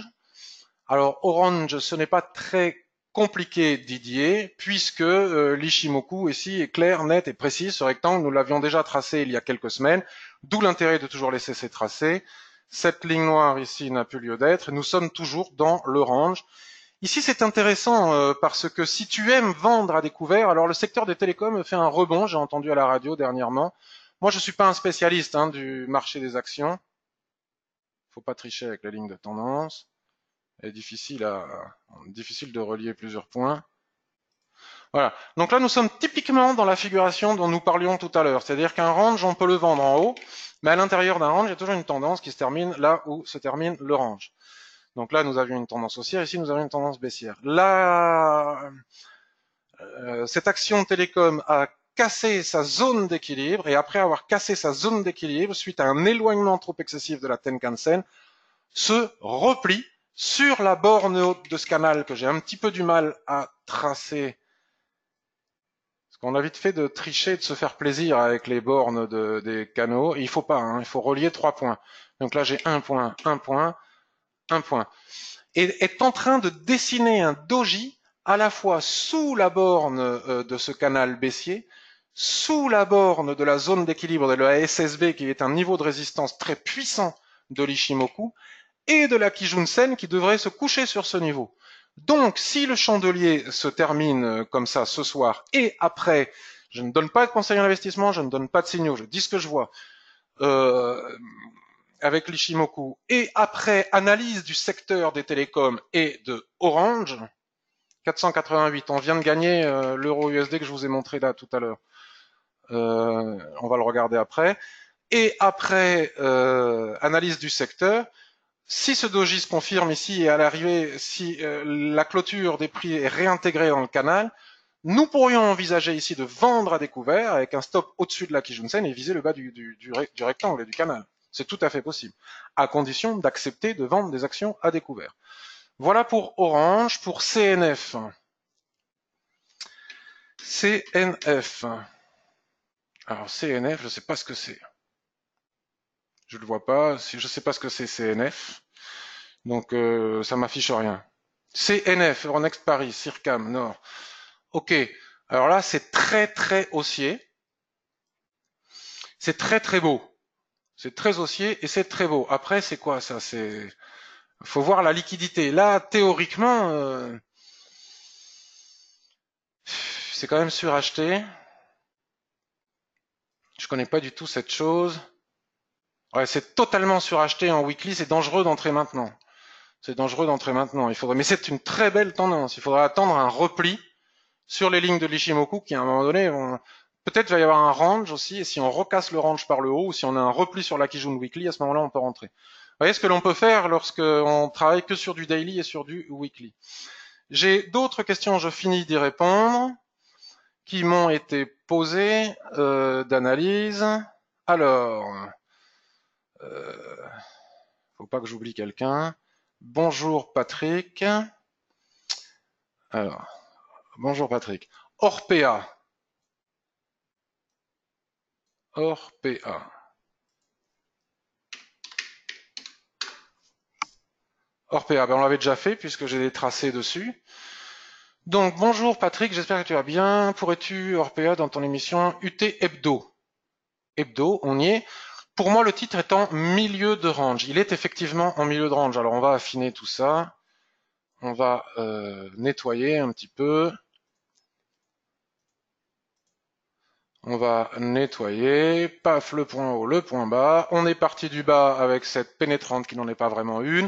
Alors Orange, ce n'est pas très compliqué, Didier, puisque euh, l'Ishimoku ici est clair, net et précis. Ce rectangle, nous l'avions déjà tracé il y a quelques semaines, d'où l'intérêt de toujours laisser ces tracés. Cette ligne noire ici n'a plus lieu d'être. Nous sommes toujours dans l'orange. Ici, c'est intéressant euh, parce que si tu aimes vendre à découvert, alors le secteur des télécoms fait un rebond, j'ai entendu à la radio dernièrement. Moi, je ne suis pas un spécialiste hein, du marché des actions. faut pas tricher avec la ligne de tendance. Elle est difficile, difficile de relier plusieurs points. Voilà. Donc là, nous sommes typiquement dans la figuration dont nous parlions tout à l'heure. C'est-à-dire qu'un range, on peut le vendre en haut, mais à l'intérieur d'un range, il y a toujours une tendance qui se termine là où se termine le range. Donc là, nous avions une tendance haussière, ici nous avions une tendance baissière. Là, euh, cette action télécom a cassé sa zone d'équilibre, et après avoir cassé sa zone d'équilibre, suite à un éloignement trop excessif de la Tenkan-sen, se replie sur la borne haute de ce canal que j'ai un petit peu du mal à tracer. Parce qu'on a vite fait de tricher, de se faire plaisir avec les bornes des canaux. il il faut pas, hein, il faut relier trois points. Donc là j'ai un point, un point, un point, et est en train de dessiner un doji à la fois sous la borne euh, de ce canal baissier, sous la borne de la zone d'équilibre de la SSB qui est un niveau de résistance très puissant de l'Ishimoku, et de la Kijunsen qui devrait se coucher sur ce niveau. Donc, si le chandelier se termine euh, comme ça ce soir et après, je ne donne pas de conseil en investissement, je ne donne pas de signaux, je dis ce que je vois. Euh, avec l'Ishimoku et après analyse du secteur des télécoms et de Orange, 488. On vient de gagner euh, l'euro USD que je vous ai montré là tout à l'heure. Euh, on va le regarder après. Et après euh, analyse du secteur, si ce doji se confirme ici et à l'arrivée, si la clôture des prix est réintégrée dans le canal, nous pourrions envisager ici de vendre à découvert avec un stop au-dessus de la Kijunsen et viser le bas du, du rectangle et du canal. C'est tout à fait possible, à condition d'accepter de vendre des actions à découvert. Voilà pour Orange, pour CNF. CNF. Alors CNF, je ne sais pas ce que c'est. Je ne le vois pas. Je ne sais pas ce que c'est CNF. Donc euh, ça m'affiche rien. CNF, Euronext Paris, Circam, Nord. Ok. Alors là, c'est très très haussier. C'est très très beau. C'est très haussier et c'est très beau. Après, c'est quoi ça C'est faut voir la liquidité. Là, théoriquement, euh, c'est quand même suracheté. Je connais pas du tout cette chose. Ouais, c'est totalement suracheté en weekly. C'est dangereux d'entrer maintenant. C'est dangereux d'entrer maintenant. Il faudrait, mais c'est une très belle tendance. Il faudra attendre un repli sur les lignes de l'Ishimoku qui, à un moment donné, vont, Peut-être va y avoir un range aussi, et si on recasse le range par le haut, ou si on a un repli sur la Kijun Weekly, à ce moment-là, on peut rentrer. Vous voyez ce que l'on peut faire lorsqu'on travaille que sur du daily et sur du weekly. J'ai d'autres questions, je finis d'y répondre, qui m'ont été posées euh, d'analyse. Alors, ne euh, faut pas que j'oublie quelqu'un. Bonjour Patrick. Alors, bonjour Patrick. Orpea, Or OrPa, ben on l'avait déjà fait puisque j'ai des tracés dessus. Donc bonjour Patrick, j'espère que tu vas bien. Pourrais-tu, Orpea, dans ton émission UT Hebdo Hebdo, on y est. Pour moi, le titre est en milieu de range. Il est effectivement en milieu de range. Alors on va affiner tout ça. On va euh, nettoyer un petit peu. On va nettoyer, paf, le point haut, le point bas. On est parti du bas avec cette pénétrante qui n'en est pas vraiment une.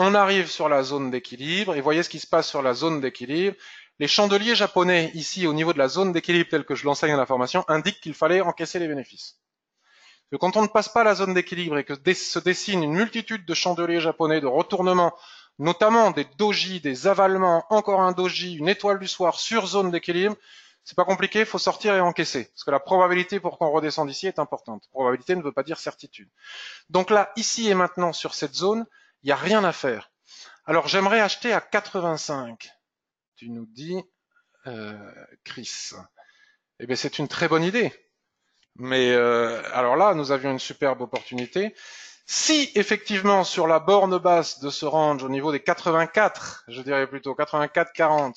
On arrive sur la zone d'équilibre et voyez ce qui se passe sur la zone d'équilibre. Les chandeliers japonais ici au niveau de la zone d'équilibre telle que je l'enseigne dans la formation indiquent qu'il fallait encaisser les bénéfices. quand on ne passe pas la zone d'équilibre et que se dessine une multitude de chandeliers japonais de retournement, notamment des doji, des avalements, encore un doji, une étoile du soir sur zone d'équilibre, c'est pas compliqué, faut sortir et encaisser. Parce que la probabilité pour qu'on redescende ici est importante. Probabilité ne veut pas dire certitude. Donc là, ici et maintenant, sur cette zone, il n'y a rien à faire. Alors j'aimerais acheter à 85. Tu nous dis, euh, Chris. Eh bien, c'est une très bonne idée. Mais euh, alors là, nous avions une superbe opportunité. Si effectivement sur la borne basse de ce range au niveau des 84, je dirais plutôt 84-40,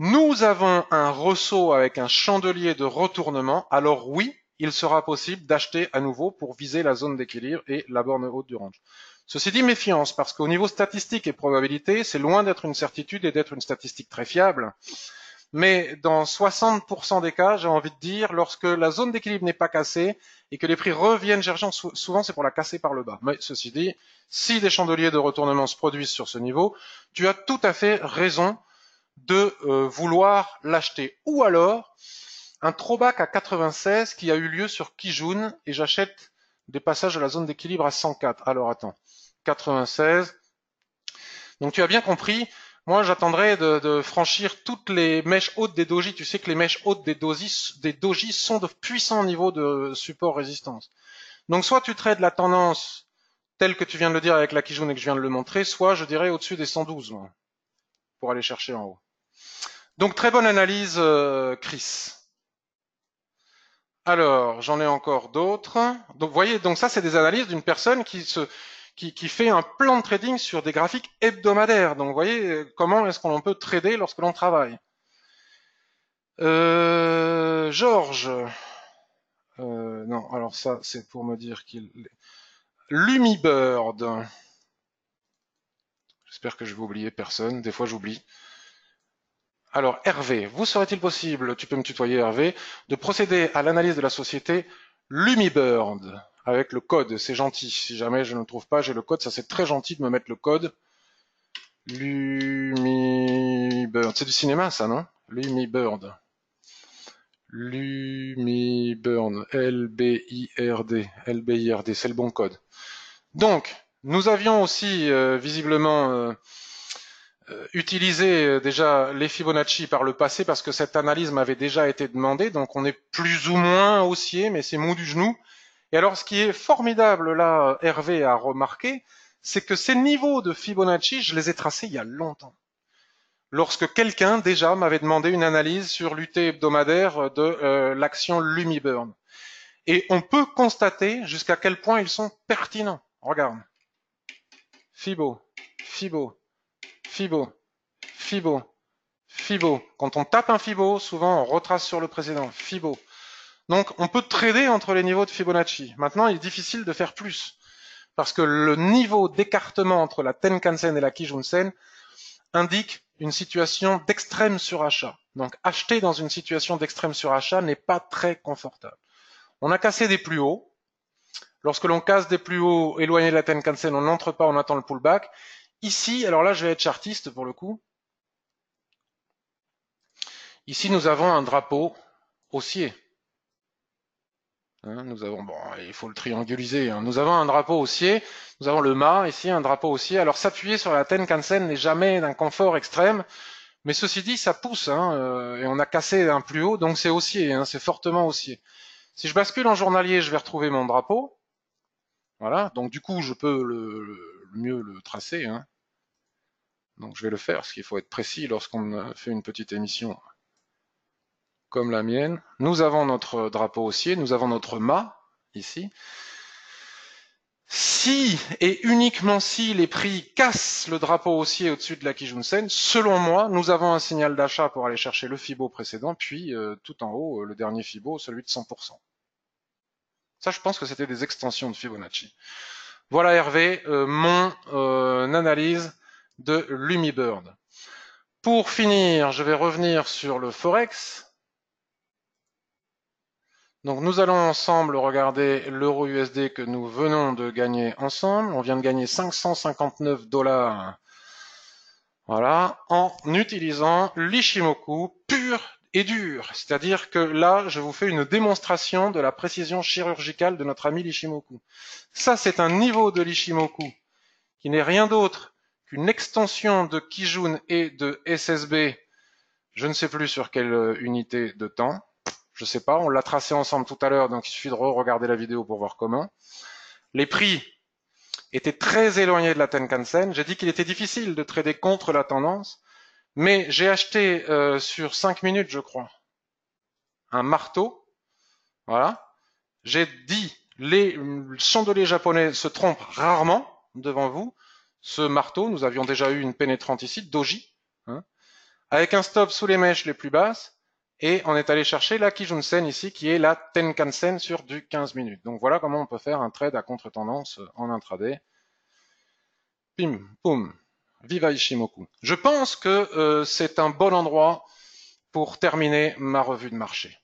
nous avons un ressaut avec un chandelier de retournement, alors oui, il sera possible d'acheter à nouveau pour viser la zone d'équilibre et la borne haute du range. Ceci dit, méfiance, parce qu'au niveau statistique et probabilité, c'est loin d'être une certitude et d'être une statistique très fiable. Mais dans 60% des cas, j'ai envie de dire, lorsque la zone d'équilibre n'est pas cassée et que les prix reviennent cherchant, souvent c'est pour la casser par le bas. Mais ceci dit, si des chandeliers de retournement se produisent sur ce niveau, tu as tout à fait raison de euh, vouloir l'acheter. Ou alors, un bac à 96 qui a eu lieu sur Kijun, et j'achète des passages de la zone d'équilibre à 104. Alors attends, 96. Donc tu as bien compris, moi j'attendrai de, franchir toutes les mèches hautes des dojis. Tu sais que les mèches hautes des dojis, des sont de puissants niveaux de support résistance. Donc soit tu trades la tendance telle que tu viens de le dire avec la Kijun et que je viens de le montrer, soit je dirais au-dessus des 112 pour aller chercher en haut. Donc très bonne analyse, euh, Chris. Alors, j'en ai encore d'autres. Donc, vous voyez, donc ça, c'est des analyses d'une personne qui se, qui, qui, fait un plan de trading sur des graphiques hebdomadaires. Donc, vous voyez, euh, comment est-ce qu'on peut trader lorsque l'on travaille euh, Georges. Euh, non, alors ça, c'est pour me dire qu'il. Lumibird. J'espère que je vais oublier personne. Des fois, j'oublie. Alors Hervé, vous serait-il possible, tu peux me tutoyer Hervé, de procéder à l'analyse de la société Lumibird avec le code, c'est gentil. Si jamais je ne le trouve pas, j'ai le code, ça c'est très gentil de me mettre le code. Lumibird, c'est du cinéma ça, non Lumibird. Lumibird, L-B-I-R-D, L-B-I-R-D, c'est le bon code. Donc, nous avions aussi euh, visiblement euh, euh, utilisé euh, déjà les Fibonacci par le passé parce que cette analyse m'avait déjà été demandée, donc on est plus ou moins haussier, mais c'est mou du genou. Et alors ce qui est formidable là, Hervé a remarqué, c'est que ces niveaux de Fibonacci, je les ai tracés il y a longtemps. Lorsque quelqu'un déjà m'avait demandé une analyse sur l'UT hebdomadaire de euh, l'action Lumiburn. Et on peut constater jusqu'à quel point ils sont pertinents. Regarde. Fibo, Fibo, FIBO, FIBO, FIBO. Quand on tape un FIBO, souvent on retrace sur le précédent, FIBO. Donc on peut trader entre les niveaux de Fibonacci. Maintenant, il est difficile de faire plus parce que le niveau d'écartement entre la Tenkan-sen et la Kijun-sen indique une situation d'extrême surachat. Donc acheter dans une situation d'extrême surachat n'est pas très confortable. On a cassé des plus hauts. Lorsque l'on casse des plus hauts éloignés de la Tenkan-sen, on n'entre pas, on attend le pullback. Ici, alors là, je vais être chartiste pour le coup. Ici, nous avons un drapeau haussier. Hein, nous avons, bon, il faut le trianguliser. Hein. Nous avons un drapeau haussier, nous avons le mât ici, un drapeau haussier. Alors s'appuyer sur la tenkan scène n'est jamais d'un confort extrême, mais ceci dit, ça pousse, hein, euh, et on a cassé un plus haut, donc c'est haussier, c'est fortement haussier. Si je bascule en journalier, je vais retrouver mon drapeau. Voilà, donc du coup, je peux le, mieux le tracer. Hein. Donc je vais le faire, parce qu'il faut être précis lorsqu'on fait une petite émission comme la mienne. Nous avons notre drapeau haussier, nous avons notre mât ici. Si et uniquement si les prix cassent le drapeau haussier au-dessus de la Kijunsen, selon moi, nous avons un signal d'achat pour aller chercher le FIBO précédent, puis euh, tout en haut, euh, le dernier FIBO, celui de 100%. Ça, je pense que c'était des extensions de Fibonacci. Voilà Hervé, euh, mon analyse de Lumibird. Pour finir, je vais revenir sur le Forex. Donc nous allons ensemble regarder l'euro USD que nous venons de gagner ensemble. On vient de gagner 559 dollars. Voilà, en utilisant l'Ishimoku pur et dur. C'est-à-dire que là, je vous fais une démonstration de la précision chirurgicale de notre ami l'Ishimoku. Ça, c'est un niveau de l'Ishimoku qui n'est rien d'autre une extension de Kijun et de SSB, je ne sais plus sur quelle euh, unité de temps, je ne sais pas, on l'a tracé ensemble tout à l'heure, donc il suffit de re-regarder la vidéo pour voir comment. Les prix étaient très éloignés de la Tenkan-sen. J'ai dit qu'il était difficile de trader contre la tendance, mais j'ai acheté euh, sur 5 minutes, je crois, un marteau. Voilà. J'ai dit, les euh, chandeliers japonais se trompent rarement devant vous ce marteau, nous avions déjà eu une pénétrante ici, Doji, hein, avec un stop sous les mèches les plus basses, et on est allé chercher la Kijunsen ici, qui est la Tenkan-sen sur du 15 minutes. Donc voilà comment on peut faire un trade à contre-tendance en intraday. Pim, poum, viva Ishimoku. Je pense que euh, c'est un bon endroit pour terminer ma revue de marché.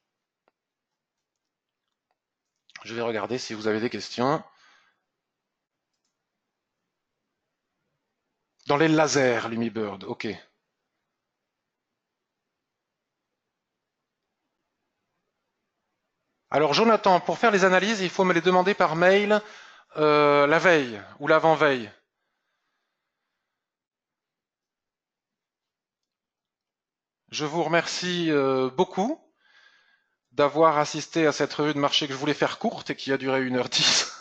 Je vais regarder si vous avez des questions. Dans les lasers, Lumibird, ok. Alors Jonathan, pour faire les analyses, il faut me les demander par mail euh, la veille ou l'avant-veille. Je vous remercie euh, beaucoup d'avoir assisté à cette revue de marché que je voulais faire courte et qui a duré 1h10.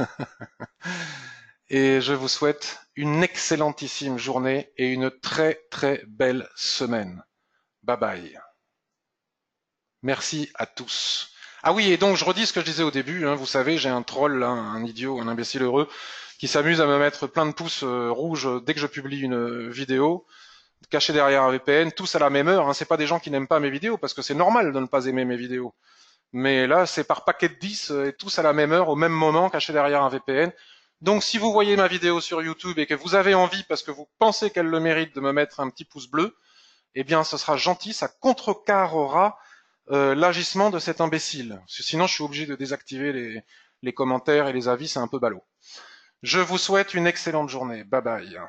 et je vous souhaite une excellentissime journée et une très très belle semaine. Bye bye. Merci à tous. Ah oui, et donc je redis ce que je disais au début, hein. vous savez, j'ai un troll, un idiot, un imbécile heureux, qui s'amuse à me mettre plein de pouces euh, rouges euh, dès que je publie une euh, vidéo, caché derrière un VPN, tous à la même heure. Hein. C'est pas des gens qui n'aiment pas mes vidéos, parce que c'est normal de ne pas aimer mes vidéos. Mais là, c'est par paquet de 10 et tous à la même heure, au même moment, caché derrière un VPN. Donc si vous voyez ma vidéo sur YouTube et que vous avez envie, parce que vous pensez qu'elle le mérite, de me mettre un petit pouce bleu, eh bien ce sera gentil, ça contrecarrera euh, l'agissement de cet imbécile. sinon je suis obligé de désactiver les, les commentaires et les avis, c'est un peu ballot. Je vous souhaite une excellente journée. Bye bye.